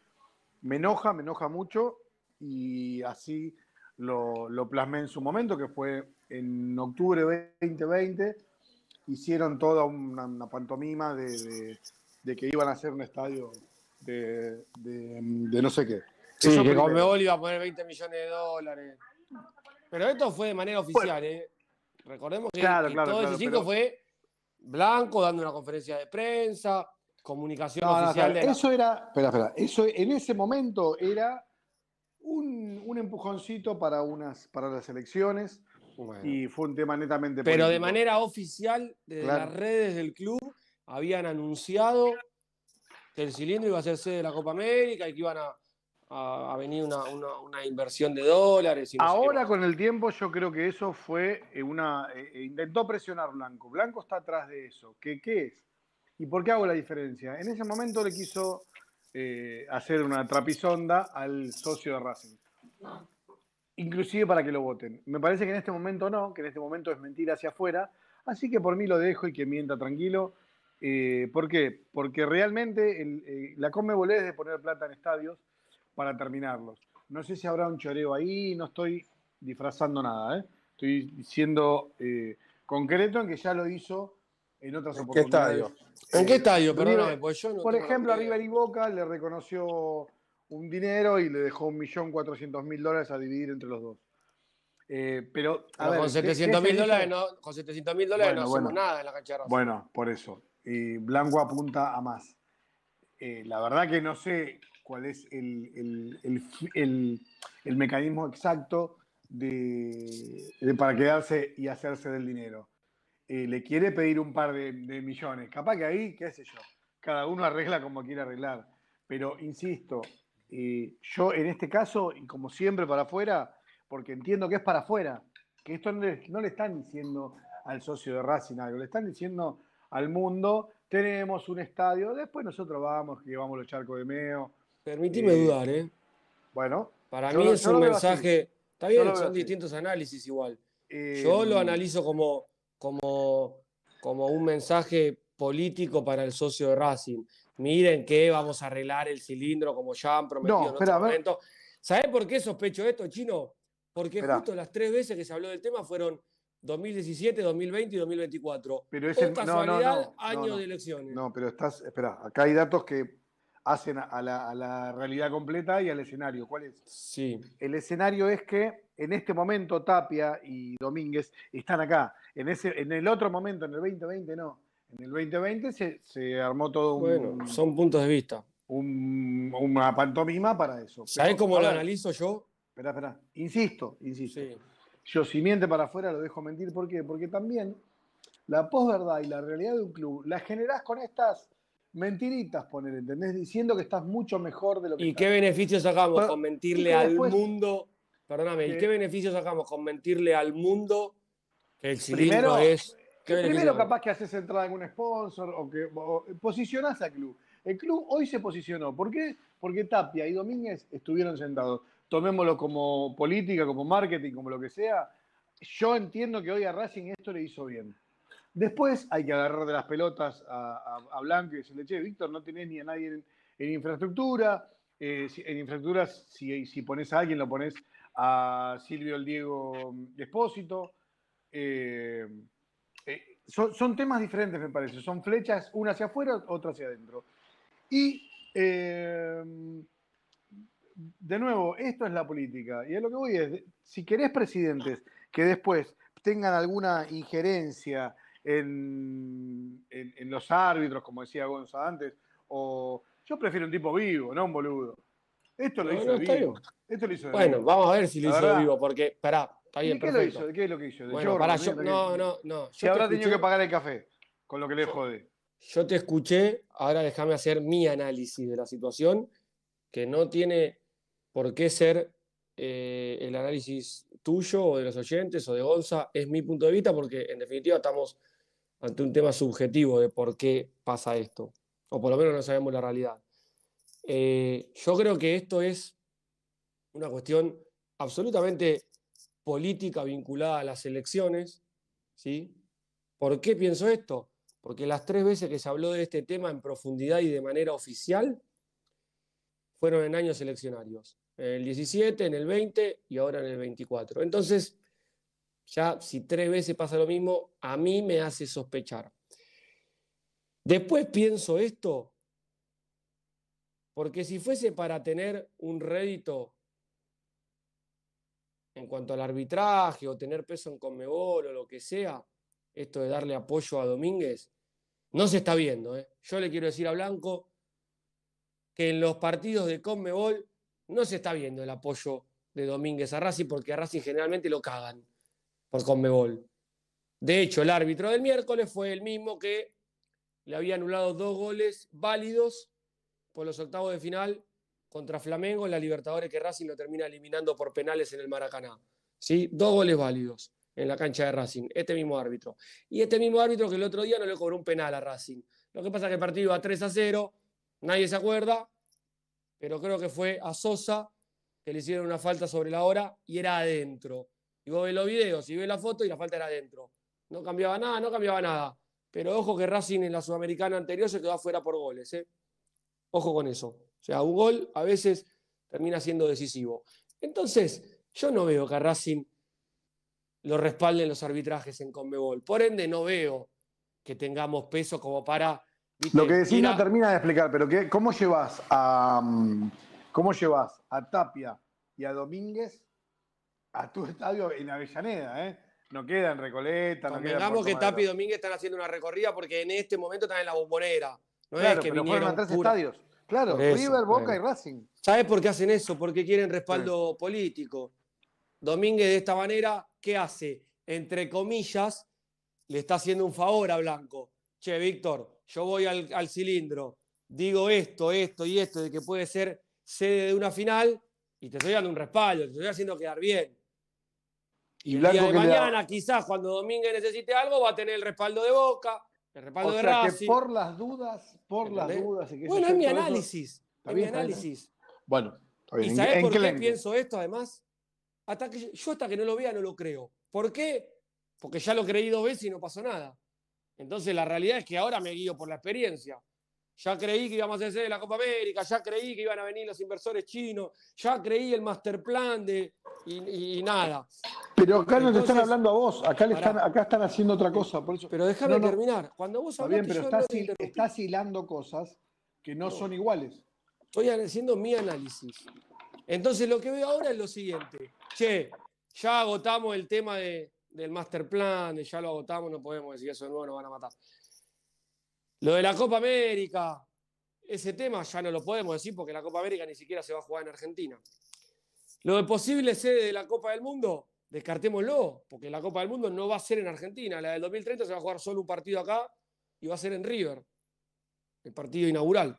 me enoja, me enoja mucho y así lo, plasmé en su momento, que fue en octubre de 2020, hicieron toda una, pantomima de, que iban a hacer un estadio de, no sé qué. Sí, Eso que iba a poner 20 millones de dólares. Pero esto fue de manera oficial, ¿eh? Recordemos que, todo ese pero... fue Blanco dando una conferencia de prensa, comunicación oficial. Eso era, espera, espera, eso en ese momento era un, un empujoncito para, unas, para las elecciones y fue un tema netamente Pero de manera oficial, desde las redes del club habían anunciado que el cilindro iba a ser sede de la Copa América y que iban a, venir una, inversión de dólares. Ahora con el tiempo yo creo que eso fue eh, una... Eh, eh, intentó presionar Blanco. Blanco está atrás de eso. ¿Qué, ¿Qué es? ¿Y por qué hago la diferencia? En ese momento le quiso eh, hacer una trapisonda al socio de Racing. Inclusive para que lo voten. Me parece que en este momento no, que en este momento es mentira hacia afuera. Así que por mí lo dejo y que mienta tranquilo. Eh, ¿Por qué? Porque realmente eh, la Conmebol de poner plata en estadios para terminarlos. No sé si habrá un choreo ahí, no estoy disfrazando nada. Estoy siendo concreto en que ya lo hizo en otras oportunidades. ¿En qué estadio? Perdóname, no por ejemplo, a River y Boca le reconoció un dinero y le dejó 1.400.000 dólares a dividir entre los dos. Eh, pero, con 700.000 dólares, no, hacemos nada en la cancha de Rosa. Bueno, por eso. Blanco apunta a más. Eh, la verdad que no sé cuál es el, mecanismo exacto para quedarse y hacerse del dinero le quiere pedir un par de, millones. Capaz que ahí, qué sé yo, cada uno arregla como quiere arreglar. Pero insisto, yo en este caso, y como siempre para afuera, porque entiendo que es para afuera, que esto no le, están diciendo al socio de Racing algo, le están diciendo al mundo, tenemos un estadio, después nosotros vamos, llevamos los charcos de meo. Permitime eh, dudar, ¿eh? Bueno. Para mí es un mensaje, está bien, son distintos análisis igual. yo lo em, analizo como como, como un mensaje político para el socio de Racing. Miren que vamos a arreglar el cilindro como ya han prometido en momento. ¿Sabés por qué sospecho esto, Chino? Porque justo las tres veces que se habló del tema fueron 2017, 2020 y 2024. Pero es el, año de elecciones. No, pero estás, espera, acá hay datos que hacen a la, a la realidad completa y al escenario. ¿Cuál es? Sí. El escenario es que en este momento Tapia y Domínguez están acá. En, ese, en el otro momento, en el 2020, no. En el 2020 se, armó todo un. Bueno, son puntos de vista. Un, una pantomima para eso. ¿Sabés cómo lo analizo yo? Espera, espera. Insisto, insisto. Yo, si miente para afuera, lo dejo mentir. ¿Por qué? Porque también la posverdad y la realidad de un club la generás con estas mentiritas, poner, ¿entendés? Diciendo que estás mucho mejor de lo que. ¿Y qué beneficios sacamos con mentirle al mundo? Perdóname, ¿y qué beneficios sacamos con mentirle al mundo que el cilindro es. Eh, primero, capaz que haces entrada en un sponsor o que eh, posicionás al club. El club hoy se posicionó. ¿Por qué? Porque Tapia y Domínguez estuvieron sentados. Tomémoslo como política, como marketing, como lo que sea. Yo entiendo que hoy a Racing esto le hizo bien. Después hay que agarrar de las pelotas a, a, Blanco y decirle, che, Víctor, no tenés ni a nadie en, infraestructura. Eh, en infraestructura, si, si pones a alguien, lo pones a Silvio el Diego Despósito. Eh, eh, son, temas diferentes, me parece. Son flechas, una hacia afuera, otra hacia adentro. Y eh, de nuevo, esto es la política. Y a lo que voy es, si querés presidentes que después tengan alguna injerencia en, los árbitros, como decía González, antes, o yo prefiero un tipo vivo, no un boludo. Esto lo hizo vivo. bueno, vamos a ver si lo hizo vivo, porque, pará, está bien, qué ¿Qué es lo que hizo? ¿De bueno, para no, no, no. Se habrá que pagar el café, con lo que le jode. Yo te escuché, ahora déjame hacer mi análisis de la situación, que no tiene por qué ser eh, el análisis tuyo o de los oyentes o de Gonza, es mi punto de vista, porque en definitiva estamos ante un tema subjetivo de por qué pasa esto, o por lo menos no sabemos la realidad. Eh, yo creo que esto es una cuestión absolutamente política vinculada a las elecciones. ¿sí? ¿Por qué pienso esto? Porque las tres veces que se habló de este tema en profundidad y de manera oficial fueron en años eleccionarios. En el 17, en el 20 y ahora en el 24. Entonces, ya si tres veces pasa lo mismo, a mí me hace sospechar. Después pienso esto porque si fuese para tener un rédito en cuanto al arbitraje o tener peso en Conmebol o lo que sea, esto de darle apoyo a Domínguez, no se está viendo. ¿eh? Yo le quiero decir a Blanco que en los partidos de Conmebol no se está viendo el apoyo de Domínguez a Racing porque a Racing generalmente lo cagan por Conmebol. De hecho, el árbitro del miércoles fue el mismo que le había anulado dos goles válidos con los octavos de final contra Flamengo en la Libertadores que Racing lo termina eliminando por penales en el Maracaná. ¿sí? Dos goles válidos en la cancha de Racing, este mismo árbitro. Y este mismo árbitro que el otro día no le cobró un penal a Racing. Lo que pasa es que el partido iba 3 a 0, nadie se acuerda, pero creo que fue a Sosa que le hicieron una falta sobre la hora y era adentro. Y vos ves los videos y ves la foto y la falta era adentro. No cambiaba nada, no cambiaba nada. Pero ojo que Racing en la Sudamericana anterior se quedó afuera por goles. ¿eh? Ojo con eso. O sea, un gol a veces termina siendo decisivo. Entonces, yo no veo que a Racing lo respalden los arbitrajes en Conmebol. Por ende, no veo que tengamos peso como para. Lo que decís no termina de explicar, pero ¿cómo llevas a. Mm, ¿Cómo llevas a Tapia y a Domínguez a tu estadio en Avellaneda, eh? No queda en Recoleta, no que Tapia y Domínguez están haciendo una recorrida porque en este momento están en la bombonera. No claro, es que vinieron tres estadios. Claro, River, Boca y Racing. ¿Sabes por qué hacen eso? Porque quieren respaldo político. Domínguez de esta manera, ¿qué hace? Entre comillas, le está haciendo un favor a Blanco. Che, Víctor, yo voy al, cilindro, digo esto, esto y esto, de que puede ser sede de una final, y te estoy dando un respaldo, te estoy haciendo quedar bien. Y, mañana, quizás cuando Domínguez necesite algo, va a tener el respaldo de Boca, el respaldo de Racing. por las dudas por las dudas. que bueno, es mi análisis. análisis. Bueno, ¿y sabes por qué pienso esto además? Hasta que, yo hasta que no lo vea no lo creo. ¿Por qué? Porque ya lo creí dos veces y no pasó nada. Entonces la realidad es que ahora me guío por la experiencia ya creí que íbamos a hacer la Copa América, ya creí que iban a venir los inversores chinos, ya creí el master plan de y, nada. Pero acá no te están hablando a vos, acá están, acá están haciendo otra cosa, por eso. Pero déjame terminar. Cuando vos hablas bien, pero estás, hilando cosas que no, son iguales. Estoy haciendo mi análisis. Entonces lo que veo ahora es lo siguiente. Che, ya agotamos el tema del master plan, ya lo agotamos, no podemos decir eso de nuevo, nos van a matar. Lo de la Copa América, ese tema ya no lo podemos decir porque la Copa América ni siquiera se va a jugar en Argentina. Lo de posible sede de la Copa del Mundo, descartémoslo, porque la Copa del Mundo no va a ser en Argentina. La del 2030 se va a jugar solo un partido acá y va a ser en River, el partido inaugural,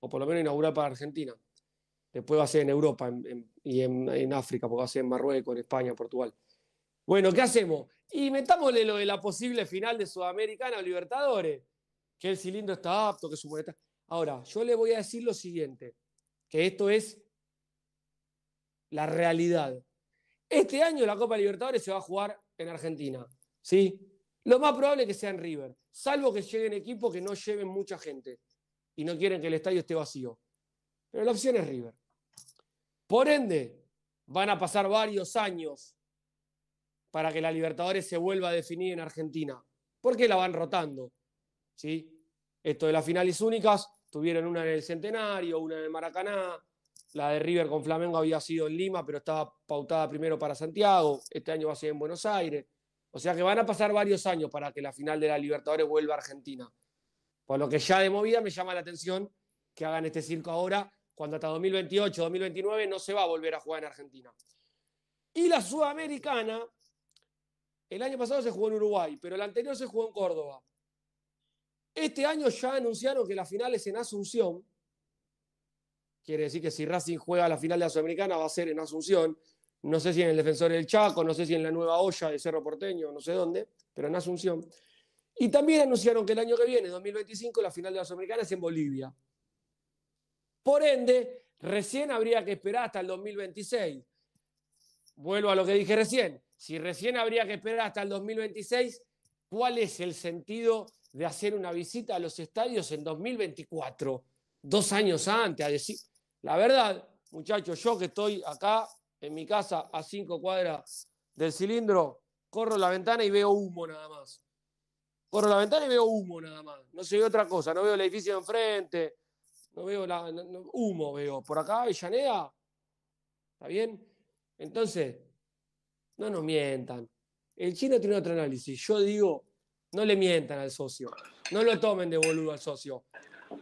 o por lo menos inaugural para Argentina. Después va a ser en Europa y en, África, porque va a ser en Marruecos, en España, Portugal. Bueno, ¿qué hacemos? Y metámosle lo de la posible final de Sudamericana o Libertadores que el cilindro está apto, que su boleta. Ahora, yo le voy a decir lo siguiente, que esto es la realidad. Este año la Copa Libertadores se va a jugar en Argentina, ¿sí? Lo más probable es que sea en River, salvo que lleguen equipos que no lleven mucha gente y no quieren que el estadio esté vacío. Pero la opción es River. Por ende, van a pasar varios años para que la Libertadores se vuelva a definir en Argentina, porque la van rotando. ¿sí? Esto de las finales únicas, tuvieron una en el Centenario, una en el Maracaná, la de River con Flamengo había sido en Lima, pero estaba pautada primero para Santiago, este año va a ser en Buenos Aires. O sea que van a pasar varios años para que la final de la Libertadores vuelva a Argentina. Por lo que ya de movida me llama la atención que hagan este circo ahora, cuando hasta 2028, 2029 no se va a volver a jugar en Argentina. Y la Sudamericana, el año pasado se jugó en Uruguay, pero el anterior se jugó en Córdoba. Este año ya anunciaron que la final es en Asunción. Quiere decir que si Racing juega la final de la Sudamericana va a ser en Asunción. No sé si en el Defensor del Chaco, no sé si en la Nueva Olla de Cerro Porteño, no sé dónde, pero en Asunción. Y también anunciaron que el año que viene, 2025, la final de la Sudamericana es en Bolivia. Por ende, recién habría que esperar hasta el 2026. Vuelvo a lo que dije recién. Si recién habría que esperar hasta el 2026, ¿cuál es el sentido de hacer una visita a los estadios en 2024, dos años antes, a decir, la verdad, muchachos, yo que estoy acá en mi casa a cinco cuadras del cilindro, corro la ventana y veo humo nada más. Corro la ventana y veo humo nada más. No se ve otra cosa, no veo el edificio de enfrente, no veo la, humo, veo. Por acá, Avellaneda, ¿está bien? Entonces, no nos mientan. El chino tiene otro análisis. Yo digo, no le mientan al socio. No lo tomen de boludo al socio.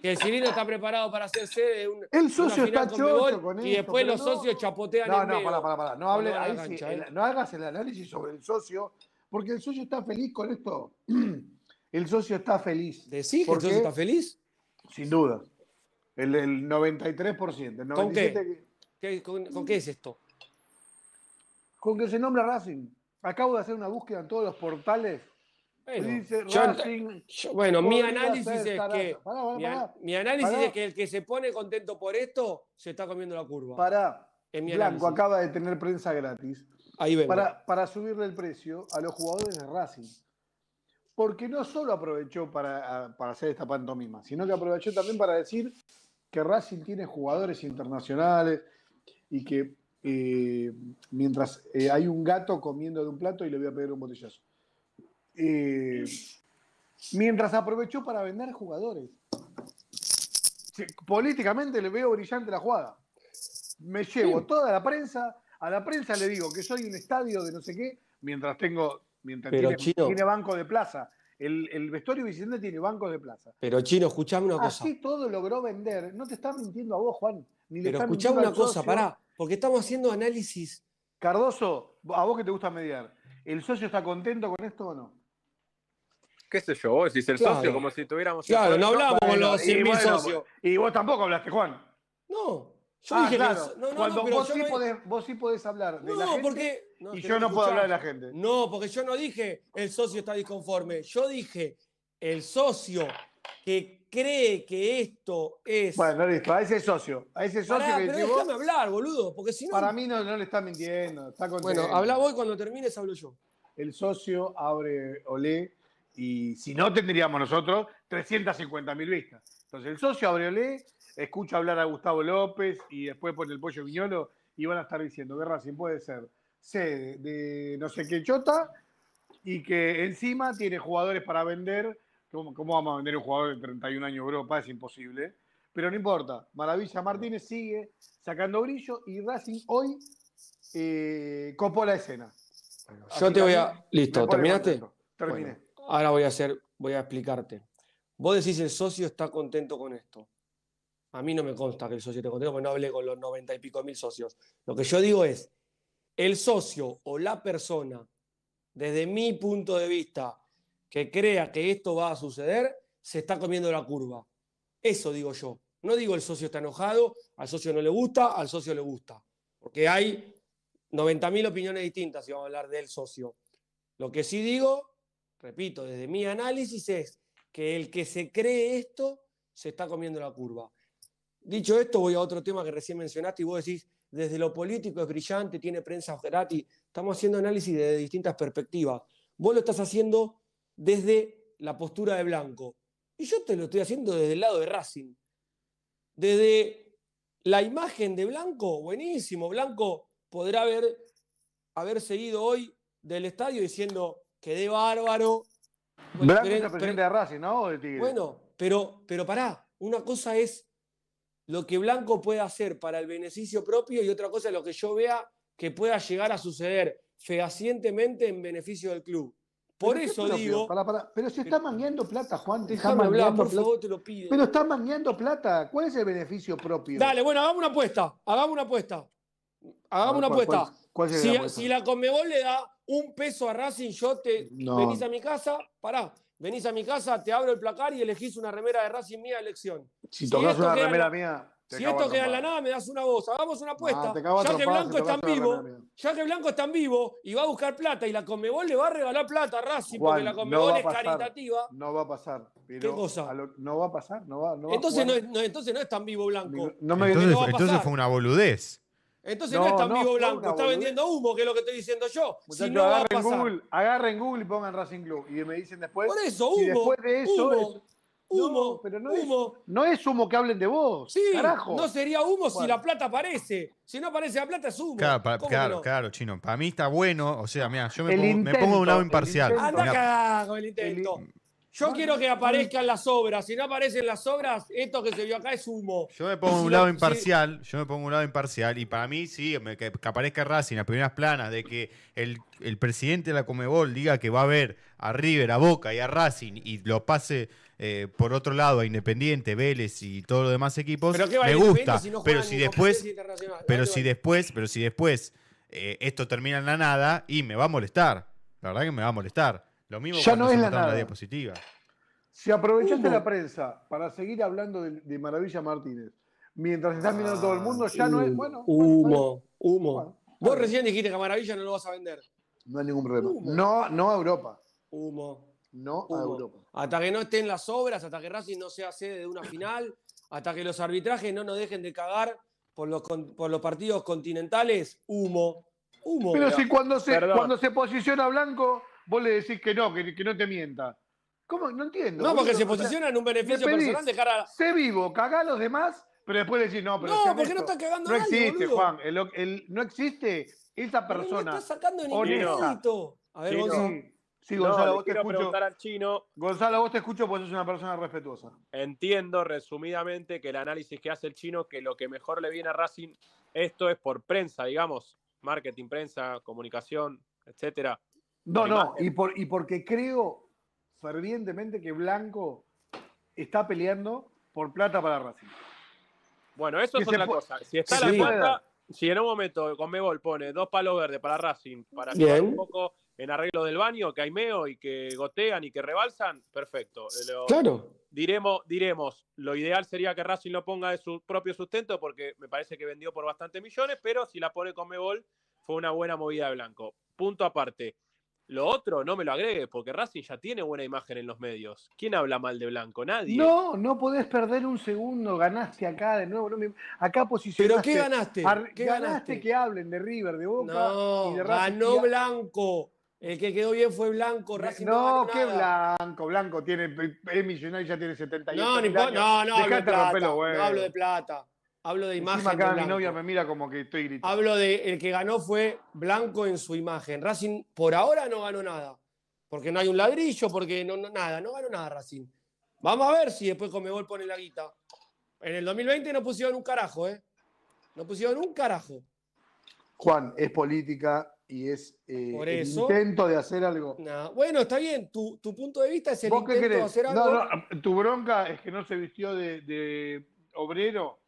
Que el Cirino está preparado para hacerse de un. El socio está con Y después los socios chapotean. No, no, pará, pará, No, ¿eh? Eh, no hagas el análisis sobre el socio, porque el socio está feliz con esto. El socio está feliz. ¿Decís que el socio está feliz? Sin duda. El, 93%. ¿Con qué? con, qué es esto? Con que se nombra Racing. Acabo de hacer una búsqueda en todos los portales bueno, mi análisis es que. el que se pone contento por esto se está comiendo la curva. Blanco acaba de tener prensa gratis. Para, subirle el precio a los jugadores de Racing. Porque no solo aprovechó para, hacer esta pantomima, sino que aprovechó también para decir que Racing tiene jugadores internacionales y que eh, mientras eh, hay un gato comiendo de un plato y le voy a pedir un botellazo. Eh, mientras aprovechó para vender jugadores. políticamente le veo brillante la jugada. Me llevo toda la prensa, a la prensa le digo que soy un estadio de no sé qué, mientras tengo, mientras tiene, banco de plaza. El, vestuario Vicente tiene banco de plaza. Pero Chino, escuchame una cosa. Así todo logró vender. No te estás mintiendo a vos, Juan. Pero escuchame una cosa, pará, porque estamos haciendo análisis. Cardoso, a vos que te gusta mediar, ¿el socio está contento con esto o no? qué sé yo, Vos decís el socio, como si tuviéramos... Claro, no hablamos con los socio. socios. Y vos tampoco hablaste, Juan. No, yo ah, dije claro. No, no, no, vos, sí podés, vos, sí hablar de la gente porque, y yo no puedo hablar de la gente. No, porque yo no dije el socio está disconforme. Yo dije el socio que cree que esto es... Bueno, listo, a ese socio. A ese socio Pará, pero hablar, boludo, porque si no... Para mí no, le está mintiendo, está Bueno, habla vos cuando termines hablo yo. El socio abre Olé y si no, tendríamos nosotros 350.000 vistas. Entonces, el socio le escucha hablar a Gustavo López y después pone el pollo viñolo y van a estar diciendo que Racing puede ser sede de no sé qué chota y que encima tiene jugadores para vender. ¿Cómo, vamos a vender un jugador de 31 años Europa? Es imposible. Pero no importa. Maravilla Martínez sigue sacando brillo y Racing hoy eh, copó la escena. Yo te voy a. Listo, ¿terminaste? Terminé ahora voy a hacer, voy a explicarte. Vos decís el socio está contento con esto. A mí no me consta que el socio esté contento porque no hablé con los noventa y pico mil socios. Lo que yo digo es, el socio o la persona, desde mi punto de vista, que crea que esto va a suceder, se está comiendo la curva. Eso digo yo. No digo el socio está enojado, al socio no le gusta, al socio le gusta. Porque hay mil opiniones distintas si vamos a hablar del socio. Lo que sí digo repito, desde mi análisis es que el que se cree esto se está comiendo la curva. Dicho esto, voy a otro tema que recién mencionaste y vos decís, desde lo político es brillante, tiene prensa gratis, estamos haciendo análisis desde distintas perspectivas. Vos lo estás haciendo desde la postura de Blanco y yo te lo estoy haciendo desde el lado de Racing. Desde la imagen de Blanco, buenísimo, Blanco podrá haber, seguido seguido hoy del estadio diciendo, quedé bárbaro. Blanco es el presidente de Racing, ¿no? Bueno, pero, pero pará, una cosa es lo que Blanco puede hacer para el beneficio propio y otra cosa es lo que yo vea que pueda llegar a suceder fehacientemente en beneficio del club. Por eso digo. pero si está mangueando plata, Juan. Te por favor, te lo pido. Pero está mangueando plata. ¿Cuál es el beneficio propio? Dale, bueno, hagamos una apuesta. Hagamos una apuesta. Hagamos una apuesta. si, la si, la Conmebol le da un peso a Racing, yo te venís a mi casa, pará, venís a mi casa, te abro el placar y elegís una remera de Racing mía elección. Si, una remera mía. esto queda en la nada, me das una voz. Hagamos una ah, apuesta. ya que Blanco está en vivo, ya que Blanco está vivo y va a buscar plata y la Conmebol le va a regalar plata a Racing porque la Comebol es caritativa. No va a pasar. ¿Qué cosa? no va a pasar. No va, entonces, no, entonces no es tan vivo Blanco. entonces, entonces fue una boludez. Entonces no, amigo vivo blanco, está vendiendo humo, que es lo que estoy diciendo yo. si no agarren, Google, agarren Google y pongan Racing Club y me dicen después. Por eso, humo. después de eso, humo. humo, no humo. Es, no es humo que hablen de vos. Sí, carajo. no sería humo si la plata aparece. Si no aparece la plata es humo. Claro, claro, chino. Para mí está bueno. O sea, mira, yo me, pongo, de un lado imparcial. Anda cagado el intento. Yo quiero que aparezcan las obras. Si no aparecen las obras, esto que se vio acá es humo. Yo me pongo un lado imparcial, yo me pongo un lado imparcial, y para mí sí, que, aparezca Racing a primeras planas, de que el, presidente de la Comebol diga que va a ver a River, a Boca y a Racing y lo pase eh, por otro lado a Independiente, Vélez y todos los demás equipos, ¿Pero me gusta. pero si después, pero si después, pero eh, si después esto termina en la nada y me va a molestar. La verdad que me va a molestar mismo ya no es la, nada. diapositiva. Si aprovechaste la prensa para seguir hablando de, Maravilla Martínez, mientras estás mirando a todo el ah, mundo, ya no es bueno. Humo, humo. Vos recién dijiste que a Maravilla no lo vas a vender. No hay ningún problema. No, no a Europa. Humo. No a Europa. Hasta que no estén las obras, hasta que Racing no sea sede de una final, hasta que los arbitrajes no nos dejen de cagar por los, por los partidos continentales, humo. Humo. Pero, si cuando se, cuando se posiciona Blanco vos le decís que no, que, que no te mienta. ¿Cómo? No entiendo. No, porque se posiciona en un beneficio personal dejar a. Sé vivo, cagá a los demás, pero después decís, no, pero. No, porque no está cagando No nadie, existe, Juan. El, el, no existe esa persona. No está sacando ningún crédito. A ver, Gonzalo, vos te escucho. al chino. Gonzalo, vos te escucho porque sos una persona respetuosa. Entiendo resumidamente que el análisis que hace el chino, que lo que mejor le viene a Racing, esto es por prensa, digamos, marketing, prensa, comunicación, etcétera. No, no, y, y porque creo fervientemente que Blanco está peleando por plata para Racing. Bueno, eso es otra cosa. Si está la cuenta, si en un momento Conmebol pone dos palos verdes para Racing, para que un poco en arreglo del baño, que hay meo y que gotean y que rebalsan, perfecto. claro. Diremos, diremos, lo ideal sería que Racing lo ponga de su propio sustento, porque me parece que vendió por bastantes millones, pero si la pone Conmebol, fue una buena movida de Blanco. Punto aparte. Lo otro no me lo agregue, porque Racing ya tiene buena imagen en los medios. ¿Quién habla mal de Blanco? Nadie. No, no podés perder un segundo. Ganaste acá de nuevo. Acá posicionaste. ¿Pero qué ganaste? ¿Qué ganaste? que hablen de River, de Boca. No, y ganó Blanco. El que quedó bien fue Blanco. Racing no, qué Blanco. Blanco tiene, es millonario y ya tiene 78. No, no, no, no, no. no hablo de plata. Hablo de imagen. mi novia me mira como que estoy gritando. Hablo de el que ganó fue Blanco en su imagen. Racing por ahora no ganó nada. Porque no hay un ladrillo, porque no, nada, no ganó nada Racing. Vamos a ver si después Comebol pone la guita. En el 2020 no pusieron un carajo, ¿eh? No pusieron un carajo. Juan, es política y es eh, intento de hacer algo. Bueno, está bien, tu, punto de vista es el intento de hacer algo. tu bronca es que no se vistió de obrero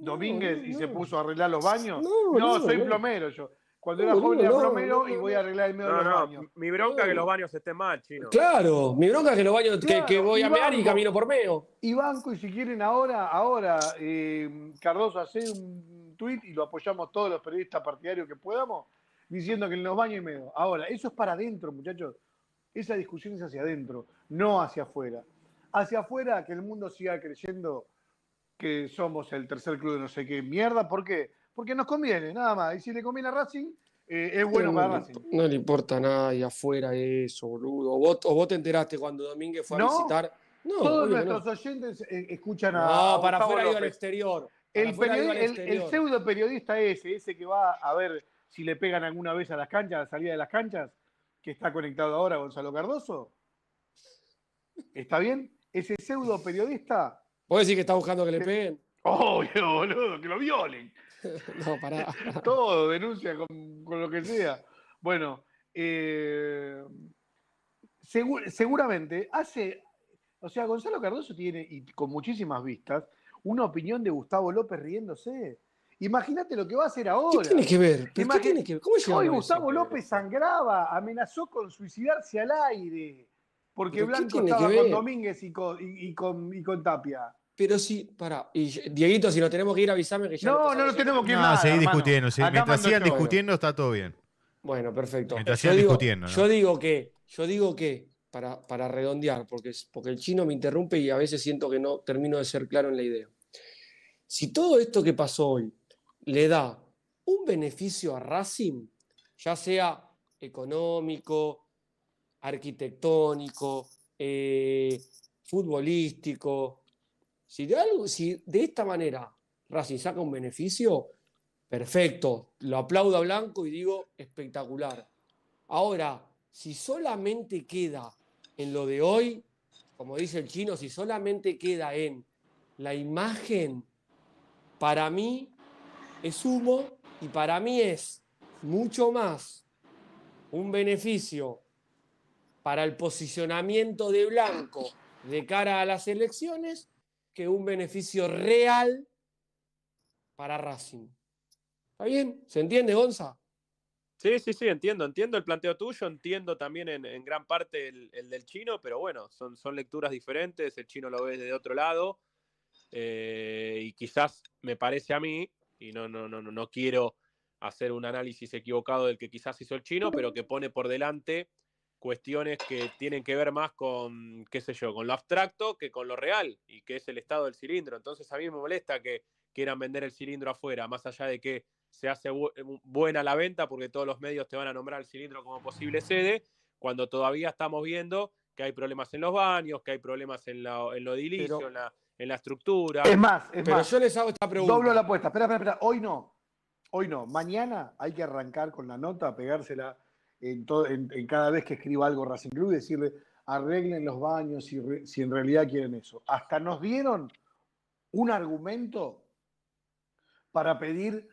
Domínguez y se puso a arreglar los baños. No, soy plomero yo. Cuando era joven era plomero y voy a arreglar el medio de los baños. Mi bronca que los baños estén mal, chino. Claro, mi bronca que los baños que, voy a mear y camino por medio. Y banco, y si quieren ahora, ahora, eh, Cardoso, hace un tuit y lo apoyamos todos los periodistas partidarios que podamos, diciendo que en los baños y medio. Ahora, eso es para adentro, muchachos. Esa discusión es hacia adentro, no hacia afuera. Hacia afuera, que el mundo siga creyendo que somos el tercer club de no sé qué mierda. ¿Por qué? Porque nos conviene, nada más. Y si le conviene a Racing, eh, es bueno no, para Racing. No le importa nada y afuera eso, boludo. ¿O vos, te enteraste cuando Domínguez fue a visitar. No, Todos nuestros oyentes eh, escuchan a. No, para afuera al exterior. El, el, pseudo periodista ese, ese que va a ver si le pegan alguna vez a las canchas, a la salida de las canchas, que está conectado ahora Gonzalo Cardoso. ¿Está bien? Ese pseudo periodista Vos decir que está buscando que le peguen. Obvio, boludo, que lo violen. no, pará. Todo, denuncia con, lo que sea. Bueno, eh, seguramente hace. O sea, Gonzalo Cardoso tiene, y con muchísimas vistas, una opinión de Gustavo López riéndose. Imagínate lo que va a hacer ahora. ¿Qué tiene que ver? ¿Qué tiene que ver? Hoy Gustavo López sangraba, amenazó con suicidarse al aire. Porque Blanco estaba con Domínguez y con Tapia. Pero sí, para Y Dieguito, si nos tenemos que ir, avísame que ya. No, no nos tenemos que ir. No, nada, seguí discutiendo. Mientras sigan discutiendo, está todo bien. Bueno, perfecto. Mientras sigan discutiendo, yo digo que, yo digo que, para, para redondear, porque, porque el chino me interrumpe y a veces siento que no termino de ser claro en la idea. Si todo esto que pasó hoy le da un beneficio a Racing, ya sea económico, arquitectónico, eh, futbolístico, si de, algo, si de esta manera Racing saca un beneficio, perfecto, lo aplaudo a Blanco y digo espectacular. Ahora, si solamente queda en lo de hoy, como dice el chino, si solamente queda en la imagen, para mí es humo y para mí es mucho más un beneficio para el posicionamiento de Blanco de cara a las elecciones un beneficio real para Racing. ¿Está bien? ¿Se entiende, Gonza? Sí, sí, sí, entiendo, entiendo el planteo tuyo, entiendo también en, gran parte el, del chino, pero bueno, son, son lecturas diferentes, el chino lo ve desde otro lado eh, y quizás me parece a mí, y no, no, no, no quiero hacer un análisis equivocado del que quizás hizo el chino, pero que pone por delante cuestiones que tienen que ver más con, qué sé yo, con lo abstracto que con lo real y que es el estado del cilindro. Entonces a mí me molesta que quieran vender el cilindro afuera, más allá de que se hace buena la venta porque todos los medios te van a nombrar el cilindro como posible sede, cuando todavía estamos viendo que hay problemas en los baños, que hay problemas en, en lo edilicio, en, la, estructura. Es más, pero yo les hago esta pregunta. Doblo la apuesta. Espera, espera, espera. Hoy no. Hoy no. Mañana hay que arrancar con la nota, pegársela en, cada vez que escriba algo Racing Club, decirle arreglen los baños si, si en realidad quieren eso. Hasta nos dieron un argumento para pedir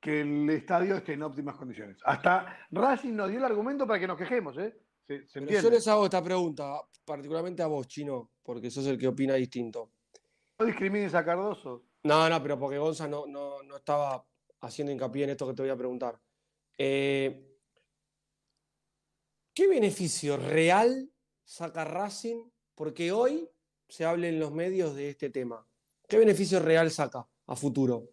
que el estadio esté en óptimas condiciones. Hasta Racing nos dio el argumento para que nos quejemos, ¿eh? yo les hago esta pregunta, particularmente a vos, Chino, porque sos el que opina distinto. No discrimines a Cardoso. No, no, pero porque Gonza no, no, no estaba haciendo hincapié en esto que te voy a preguntar. Eh, ¿Qué beneficio real saca Racing? Porque hoy se habla en los medios de este tema. ¿Qué beneficio real saca a futuro?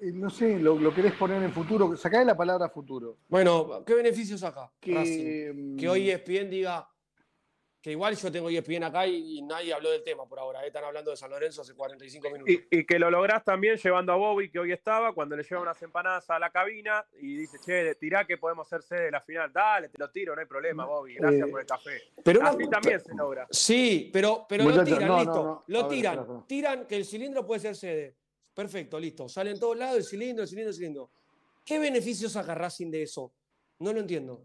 Eh, no sé, lo, querés poner en futuro, sacá la palabra futuro. Bueno, ¿qué beneficio saca? Que, Racing? que hoy mm, ESPN diga, que igual yo tengo bien acá y, nadie habló del tema por ahora. Eh, están hablando de San Lorenzo hace 45 minutos. Y, que lo lográs también llevando a Bobby, que hoy estaba, cuando le lleva unas empanadas a la cabina y dice, che, tirá que podemos ser sede de la final. Dale, te lo tiro, no hay problema, mm, Bobby. Gracias eh, por el café. Pero Así también se logra. Sí, pero, pero lo tiran, listo. Lo tiran. tiran que el cilindro puede ser sede. Perfecto, listo. Sale en todos lados el cilindro, el cilindro, el cilindro. ¿Qué beneficios agarrás sin de eso? No lo entiendo.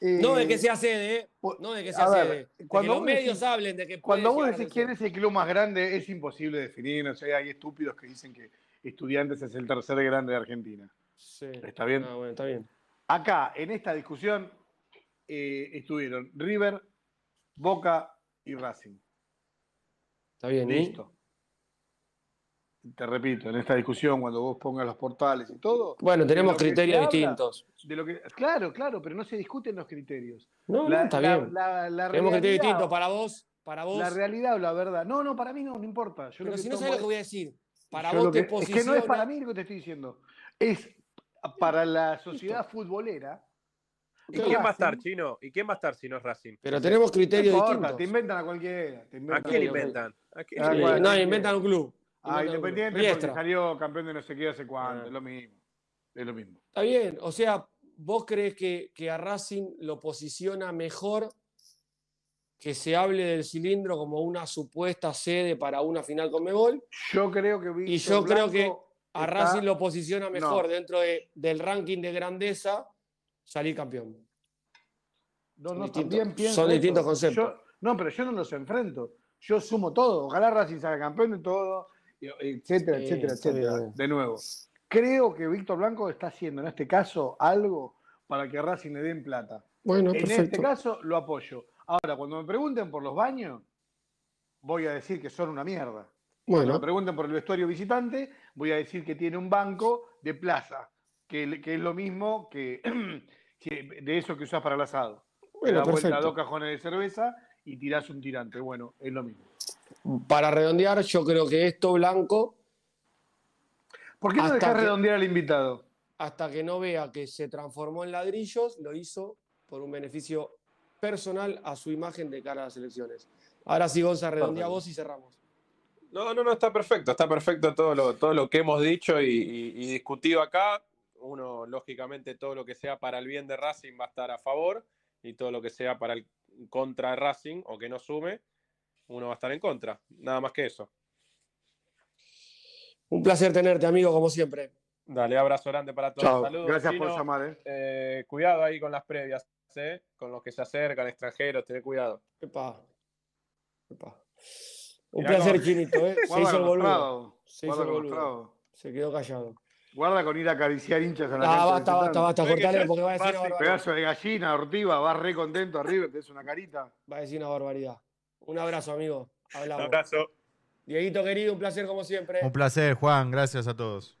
Eh, no de que sea sede, no de que sea Cuando los medios hablen de que Cuando uno decís quién es el club más grande, es imposible definir. sea, hay estúpidos que dicen que Estudiantes es el tercer grande de Argentina. Sí. ¿Está bien? Ah, Acá, en esta discusión, eh, estuvieron River, Boca y Racing. Está bien, Listo te repito, en esta discusión, cuando vos pongas los portales y todo. Bueno, tenemos criterios distintos. de lo que, claro, claro, pero no se discuten los criterios. No, no está bien. tenemos criterios distintos para vos, para La realidad o la verdad. No, no, para mí no, no importa. pero si no sabes lo que voy a decir. Para vos te Es que no es para mí lo que te estoy diciendo. Es para la sociedad futbolera. ¿Y quién va a estar, Chino? ¿Y quién va a estar si no es Racing? Pero tenemos criterios distintos. Te inventan a cualquiera. inventan ¿A quién inventan? no, inventan un club. Ah, Independiente porque salió campeón de no sé qué hace cuándo, eh. es lo mismo. Es lo mismo. Está bien, o sea, ¿vos crees que, a Racing lo posiciona mejor que se hable del cilindro como una supuesta sede para una final con Mebol? Yo creo que Y yo creo que a Racing lo posiciona mejor dentro del ranking de grandeza salir campeón. son distintos conceptos. no, pero yo no los enfrento. Yo sumo todo. Ojalá Racing salga campeón de todo etcétera, etcétera, etcétera. De nuevo, creo que Víctor Blanco está haciendo en este caso algo para que Racing le den plata. Bueno, en este caso lo apoyo. Ahora, cuando me pregunten por los baños, voy a decir que son una mierda. Bueno. Cuando me pregunten por el vestuario visitante, voy a decir que tiene un banco de plaza, que, es lo mismo que, de eso que usas para el asado. Bueno, vuelta a dos cajones de cerveza y tirás un tirante. Bueno, es lo mismo para redondear, yo creo que esto blanco. ¿Por qué no dejas redondear al invitado? Hasta que no vea que se transformó en ladrillos, lo hizo por un beneficio personal a su imagen de cara a las elecciones. Ahora sí, Gonzalo, redondea vos y cerramos. No, no, no, está perfecto, está perfecto todo lo, todo lo que hemos dicho y, y discutido acá. Uno, lógicamente, todo lo que sea para el bien de Racing va a estar a favor y todo lo que sea para el contra Racing o que no sume, uno va a estar en contra. Nada más que eso. Un placer tenerte, amigo, como siempre. Dale, abrazo grande para todos. Saludos, Gracias por llamar. Eh. Eh, cuidado ahí con las previas, eh, con los que se acercan, extranjeros, tené cuidado. Un placer, Chinito. Se hizo el Se Se quedó callado. Guarda con ir a acariciar hinchas a la Ah, basta, basta, basta, cortale porque va a decir una barbaridad. Pedazo de gallina, Ortiva, va re contento arriba, te es una carita. Va a decir una barbaridad. Un abrazo, amigo. Hablamos. Un abrazo. Dieguito querido, un placer como siempre. Un placer, Juan. Gracias a todos.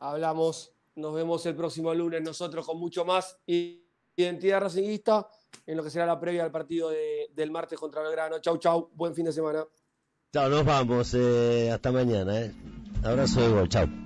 Hablamos. Nos vemos el próximo lunes nosotros con mucho más identidad racinguista en lo que será la previa al partido del martes contra Belgrano. Chau, chau. Buen fin de semana. Chau, nos vamos. Eh, hasta mañana. Eh. Abrazo de gol. Chau.